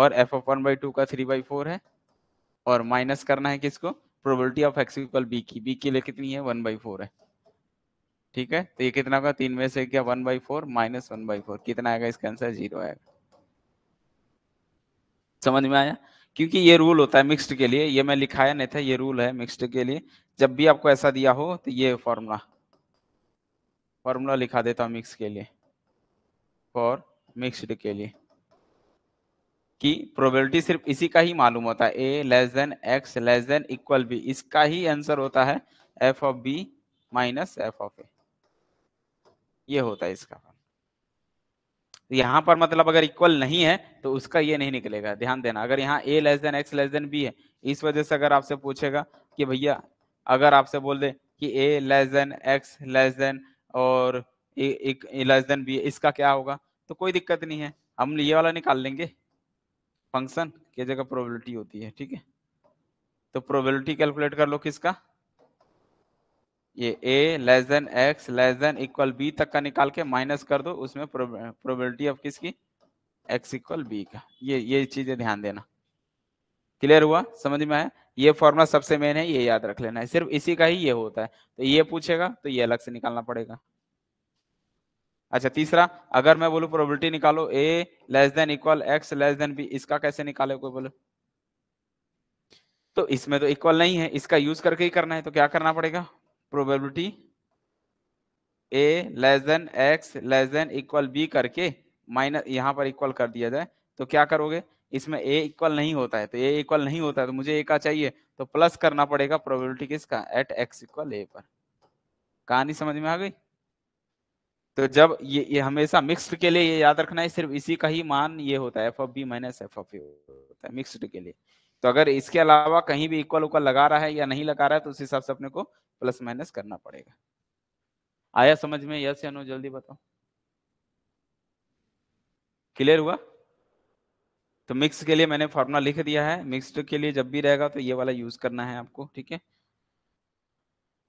और F of one by two का थ्री बाई फोर है और माइनस करना है किसको probability of x equal B की बी के लिए कितनी है वन बाई फोर है ठीक है तो ये कितना होगा तीन में से क्या one by four minus one by four कितना आएगा इसका आंसर जीरो आएगा समझ में आया क्योंकि ये रूल होता है मिक्स्ड के लिए ये मैं लिखाया नहीं था ये रूल है मिक्स्ड के लिए जब भी आपको ऐसा दिया हो तो ये फॉर्मूला फॉर्मूला लिखा देता हूँ मिक्स के लिए फॉर मिक्सड के लिए कि प्रोबेबिलिटी सिर्फ इसी का ही मालूम होता है ए less than x less than equal B इसका ही आंसर होता है F of B minus F of ए ये होता है इसका तो यहाँ पर मतलब अगर इक्वल नहीं है तो उसका ये नहीं निकलेगा ध्यान देना अगर यहाँ A less than x less than B है इस वजह से अगर आपसे पूछेगा कि भैया अगर आपसे बोल दे कि A less than x less than और लेस देन बी इसका क्या होगा तो कोई दिक्कत नहीं है हम ये वाला निकाल लेंगे फंक्शन की जगह प्रोबेबिलिटी होती है ठीक है तो प्रोबेबिलिटी कैलकुलेट कर लो किसका ये a less than x less than equal b तक का निकाल के माइनस कर दो उसमें प्रोबेबिलिटी ऑफ किसकी x इक्वल b का ये ये चीजें ध्यान देना क्लियर हुआ समझ में आया ये फॉर्मूला सबसे मेन है ये याद रख लेना है सिर्फ इसी का ही ये होता है तो ये पूछेगा तो ये अलग से निकालना पड़ेगा अच्छा तीसरा अगर मैं बोलू प्रोबेबिलिटी निकालो a less than equal x less than b इसका कैसे निकाले कोई बोलो तो इसमें तो इक्वल नहीं है इसका यूज करके ही करना है तो क्या करना पड़ेगा प्रोबेबिलिटी ए less than x less than equal B करके माइनस यहाँ पर इक्वल कर दिया जाए तो क्या करोगे इसमें ए इक्वल नहीं होता है तो ए इक्वल नहीं होता है तो मुझे ए का चाहिए तो प्लस करना पड़ेगा प्रोबेबिलिटी किसका एट एक्स इक्वल ए पर कहानी समझ में आ गई तो जब ये ये हमेशा मिक्स्ड के लिए ये याद रखना है सिर्फ इसी का ही मान ये होता है F of B minus F of A होता है मिक्स्ड के लिए तो अगर इसके अलावा कहीं भी इक्वल उक्वल लगा रहा है या नहीं लगा रहा है तो उस हिसाब से अपने को प्लस माइनस करना पड़ेगा आया समझ में यस या नो जल्दी बताओ क्लियर हुआ तो मिक्स के लिए मैंने फॉर्मूला लिख दिया है मिक्सड के लिए जब भी रहेगा तो ये वाला यूज करना है आपको ठीक है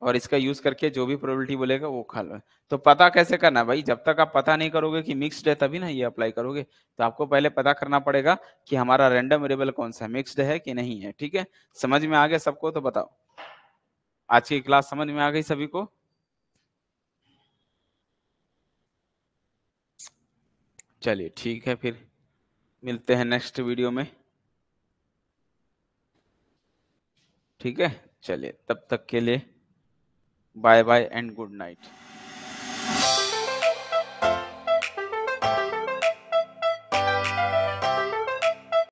और इसका यूज करके जो भी प्रोबेबिलिटी बोलेगा वो खा लो तो पता कैसे करना है भाई जब तक आप पता नहीं करोगे कि मिक्सड है तभी ना ये अप्लाई करोगे तो आपको पहले पता करना पड़ेगा कि हमारा रैंडम वेरिएबल कौन सा मिक्सड है कि नहीं है ठीक है समझ में आ गया सबको तो बताओ आज की क्लास समझ में आ गई सभी को चलिए ठीक है फिर मिलते हैं नेक्स्ट वीडियो में ठीक है चलिए तब तक के लिए bye bye and good night